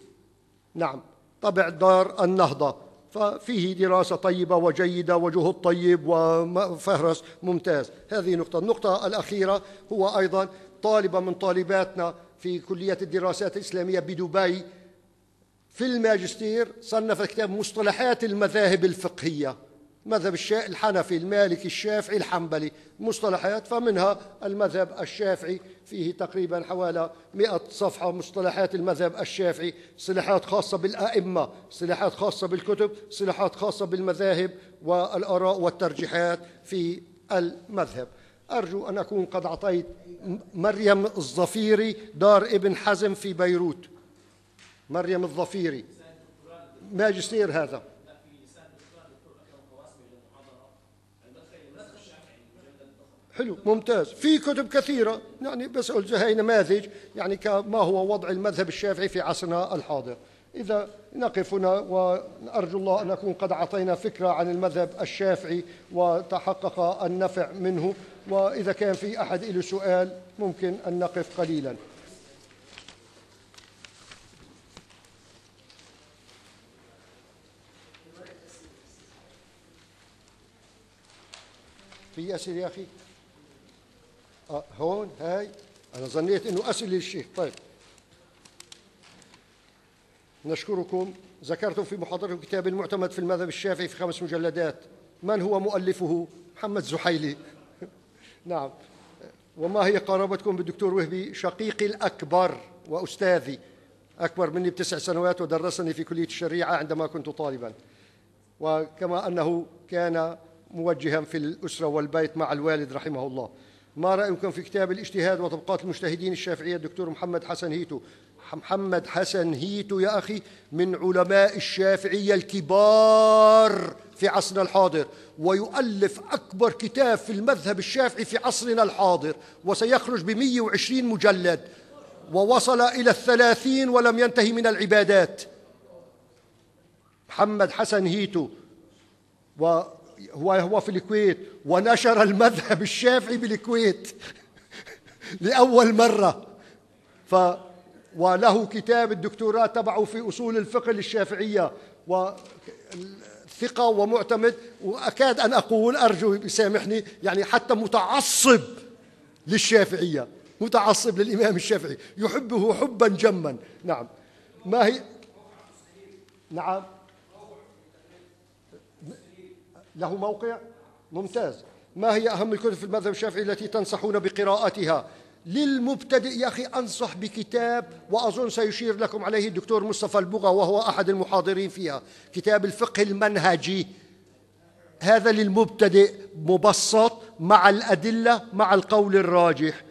نعم طبع دار النهضة ففيه دراسة طيبة وجيدة وجهد طيب وفهرس ممتاز هذه نقطة النقطة الأخيرة هو أيضا طالبة من طالباتنا في كلية الدراسات الإسلامية بدبي في الماجستير صنفت كتاب مصطلحات المذاهب الفقهية مذهب الحنفي المالكي الشافعي الحنبلي مصطلحات فمنها المذهب الشافعي فيه تقريبا حوالي 100 صفحة مصطلحات المذهب الشافعي صلاحات خاصة بالأئمة صلاحات خاصة بالكتب صلاحات خاصة بالمذاهب والآراء والترجيحات في المذهب أرجو أن أكون قد أعطيت مريم الظفيري دار ابن حزم في بيروت مريم الظفيري ماجستير هذا حلو ممتاز في كتب كثيرة يعني بسأل هي نماذج يعني كما هو وضع المذهب الشافعي في عصرنا الحاضر إذا نقف هنا وأرجو الله أن نكون قد أعطينا فكرة عن المذهب الشافعي وتحقق النفع منه وإذا كان في أحد له سؤال ممكن أن نقف قليلا في أسئلة يا أخي آه، هون هاي أنا ظنيت إنه أسئلة للشيخ طيب نشكركم ذكرتم في محاضرتكم كتاب المعتمد في المذهب الشافعي في خمس مجلدات من هو مؤلفه محمد زحيلي *laughs* نعم وما هي قرابتكم بالدكتور وهبي شقيقي الأكبر وأستاذي أكبر مني بتسع سنوات ودرسني في كلية الشريعة عندما كنت طالبا وكما أنه كان موجها في الأسرة والبيت مع الوالد رحمه الله ما رأيكم في كتاب الاجتهاد وطبقات المجتهدين الشافعية الدكتور محمد حسن هيتو محمد حسن هيتو يا أخي من علماء الشافعية الكبار في عصرنا الحاضر ويؤلف أكبر كتاب في المذهب الشافعي في عصرنا الحاضر وسيخرج بمية وعشرين مجلد ووصل إلى الثلاثين ولم ينتهي من العبادات محمد حسن هيتو و هو هو في الكويت ونشر المذهب الشافعي بالكويت *laughs* لأول مرة ف وله كتاب الدكتوراه تبعه في أصول الفقه للشافعية وثقة ومعتمد وأكاد أن أقول أرجو يسامحني يعني حتى متعصب للشافعية متعصب للإمام الشافعي يحبه حبا جما نعم ما هي نعم له موقع ممتاز ما هي أهم الكتب في المذهب الشافعي التي تنصحون بقراءتها للمبتدئ يا أخي أنصح بكتاب وأظن سيشير لكم عليه الدكتور مصطفى البغا وهو أحد المحاضرين فيها كتاب الفقه المنهجي هذا للمبتدئ مبسط مع الأدلة مع القول الراجح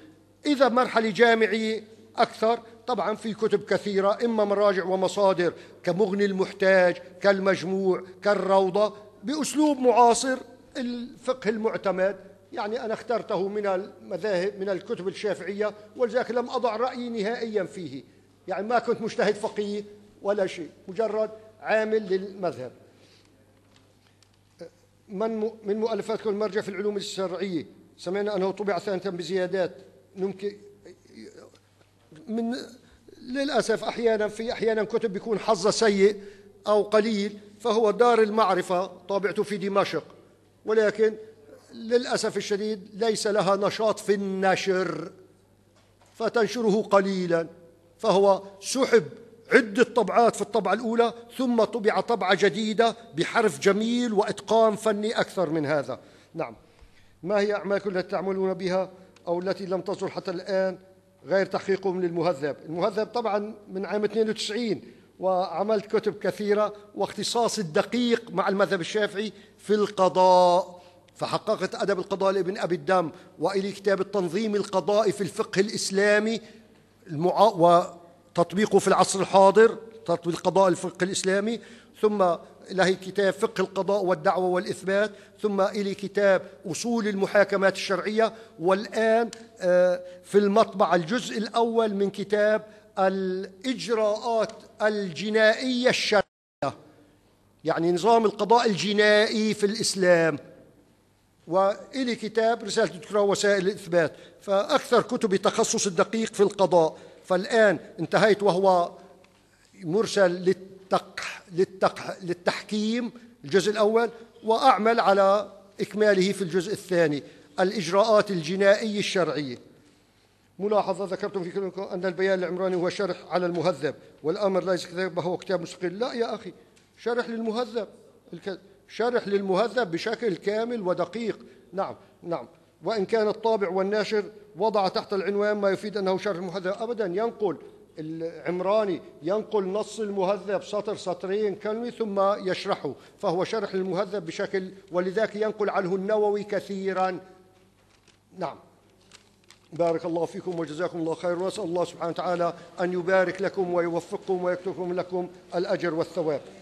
إذا مرحلة جامعية أكثر طبعا في كتب كثيرة إما مراجع ومصادر كمغني المحتاج كالمجموع كالروضة بأسلوب معاصر الفقه المعتمد يعني أنا اخترته من المذاهب من الكتب الشافعية ولذلك لم أضع رأيي نهائيا فيه يعني ما كنت مجتهد فقيه ولا شيء مجرد عامل للمذهب من من مؤلفاتكم المرجع في العلوم الشرعية سمعنا أنه طبع ثانية بزيادات ممكن من للأسف أحيانا في أحيانا كتب بيكون حظها سيء أو قليل فهو دار المعرفة طابعته في دمشق ولكن للأسف الشديد ليس لها نشاط في النشر فتنشره قليلا فهو سحب عدة طبعات في الطبعة الأولى ثم طبع طبعة جديدة بحرف جميل وإتقان فني أكثر من هذا نعم ما هي أعمالكم التي تعملون بها أو التي لم تصل حتى الآن غير تحقيقهم للمهذب المهذب طبعا من عام 92 وعملت كتب كثيرة واختصاصي الدقيق مع المذهب الشافعي في القضاء فحققت أدب القضاء لابن أبي الدم وإلي كتاب التنظيم القضائي في الفقه الإسلامي المع... وتطبيقه في العصر الحاضر تطبيق القضاء الفقه الإسلامي ثم له كتاب فقه القضاء والدعوة والإثبات ثم إلي كتاب أصول المحاكمات الشرعية والآن آه، في المطبع الجزء الأول من كتاب الإجراءات الجنائية الشرعية يعني نظام القضاء الجنائي في الإسلام وإلي كتاب رسالة الدكتوراه وسائل الإثبات فأكثر كتبي تخصص الدقيق في القضاء فالآن انتهيت وهو مرسل للتق... للتق... للتحكيم الجزء الأول وأعمل على إكماله في الجزء الثاني الإجراءات الجنائية الشرعية ملاحظة ذكرتم في كلمتكم أن البيان العمراني هو شرح على المهذب والأمر ليس كذلك هو كتاب مستقل لا يا أخي شرح للمهذب شرح للمهذب بشكل كامل ودقيق نعم نعم وإن كان الطابع والناشر وضع تحت العنوان ما يفيد أنه شرح المهذب أبدا ينقل العمراني ينقل نص المهذب سطر سطرين كلمة ثم يشرحه فهو شرح للمهذب بشكل ولذلك ينقل عنه النووي كثيرا نعم بارك الله فيكم وجزاكم الله خير ونسأل الله سبحانه وتعالى أن يبارك لكم ويوفقكم ويكتب لكم الأجر والثواب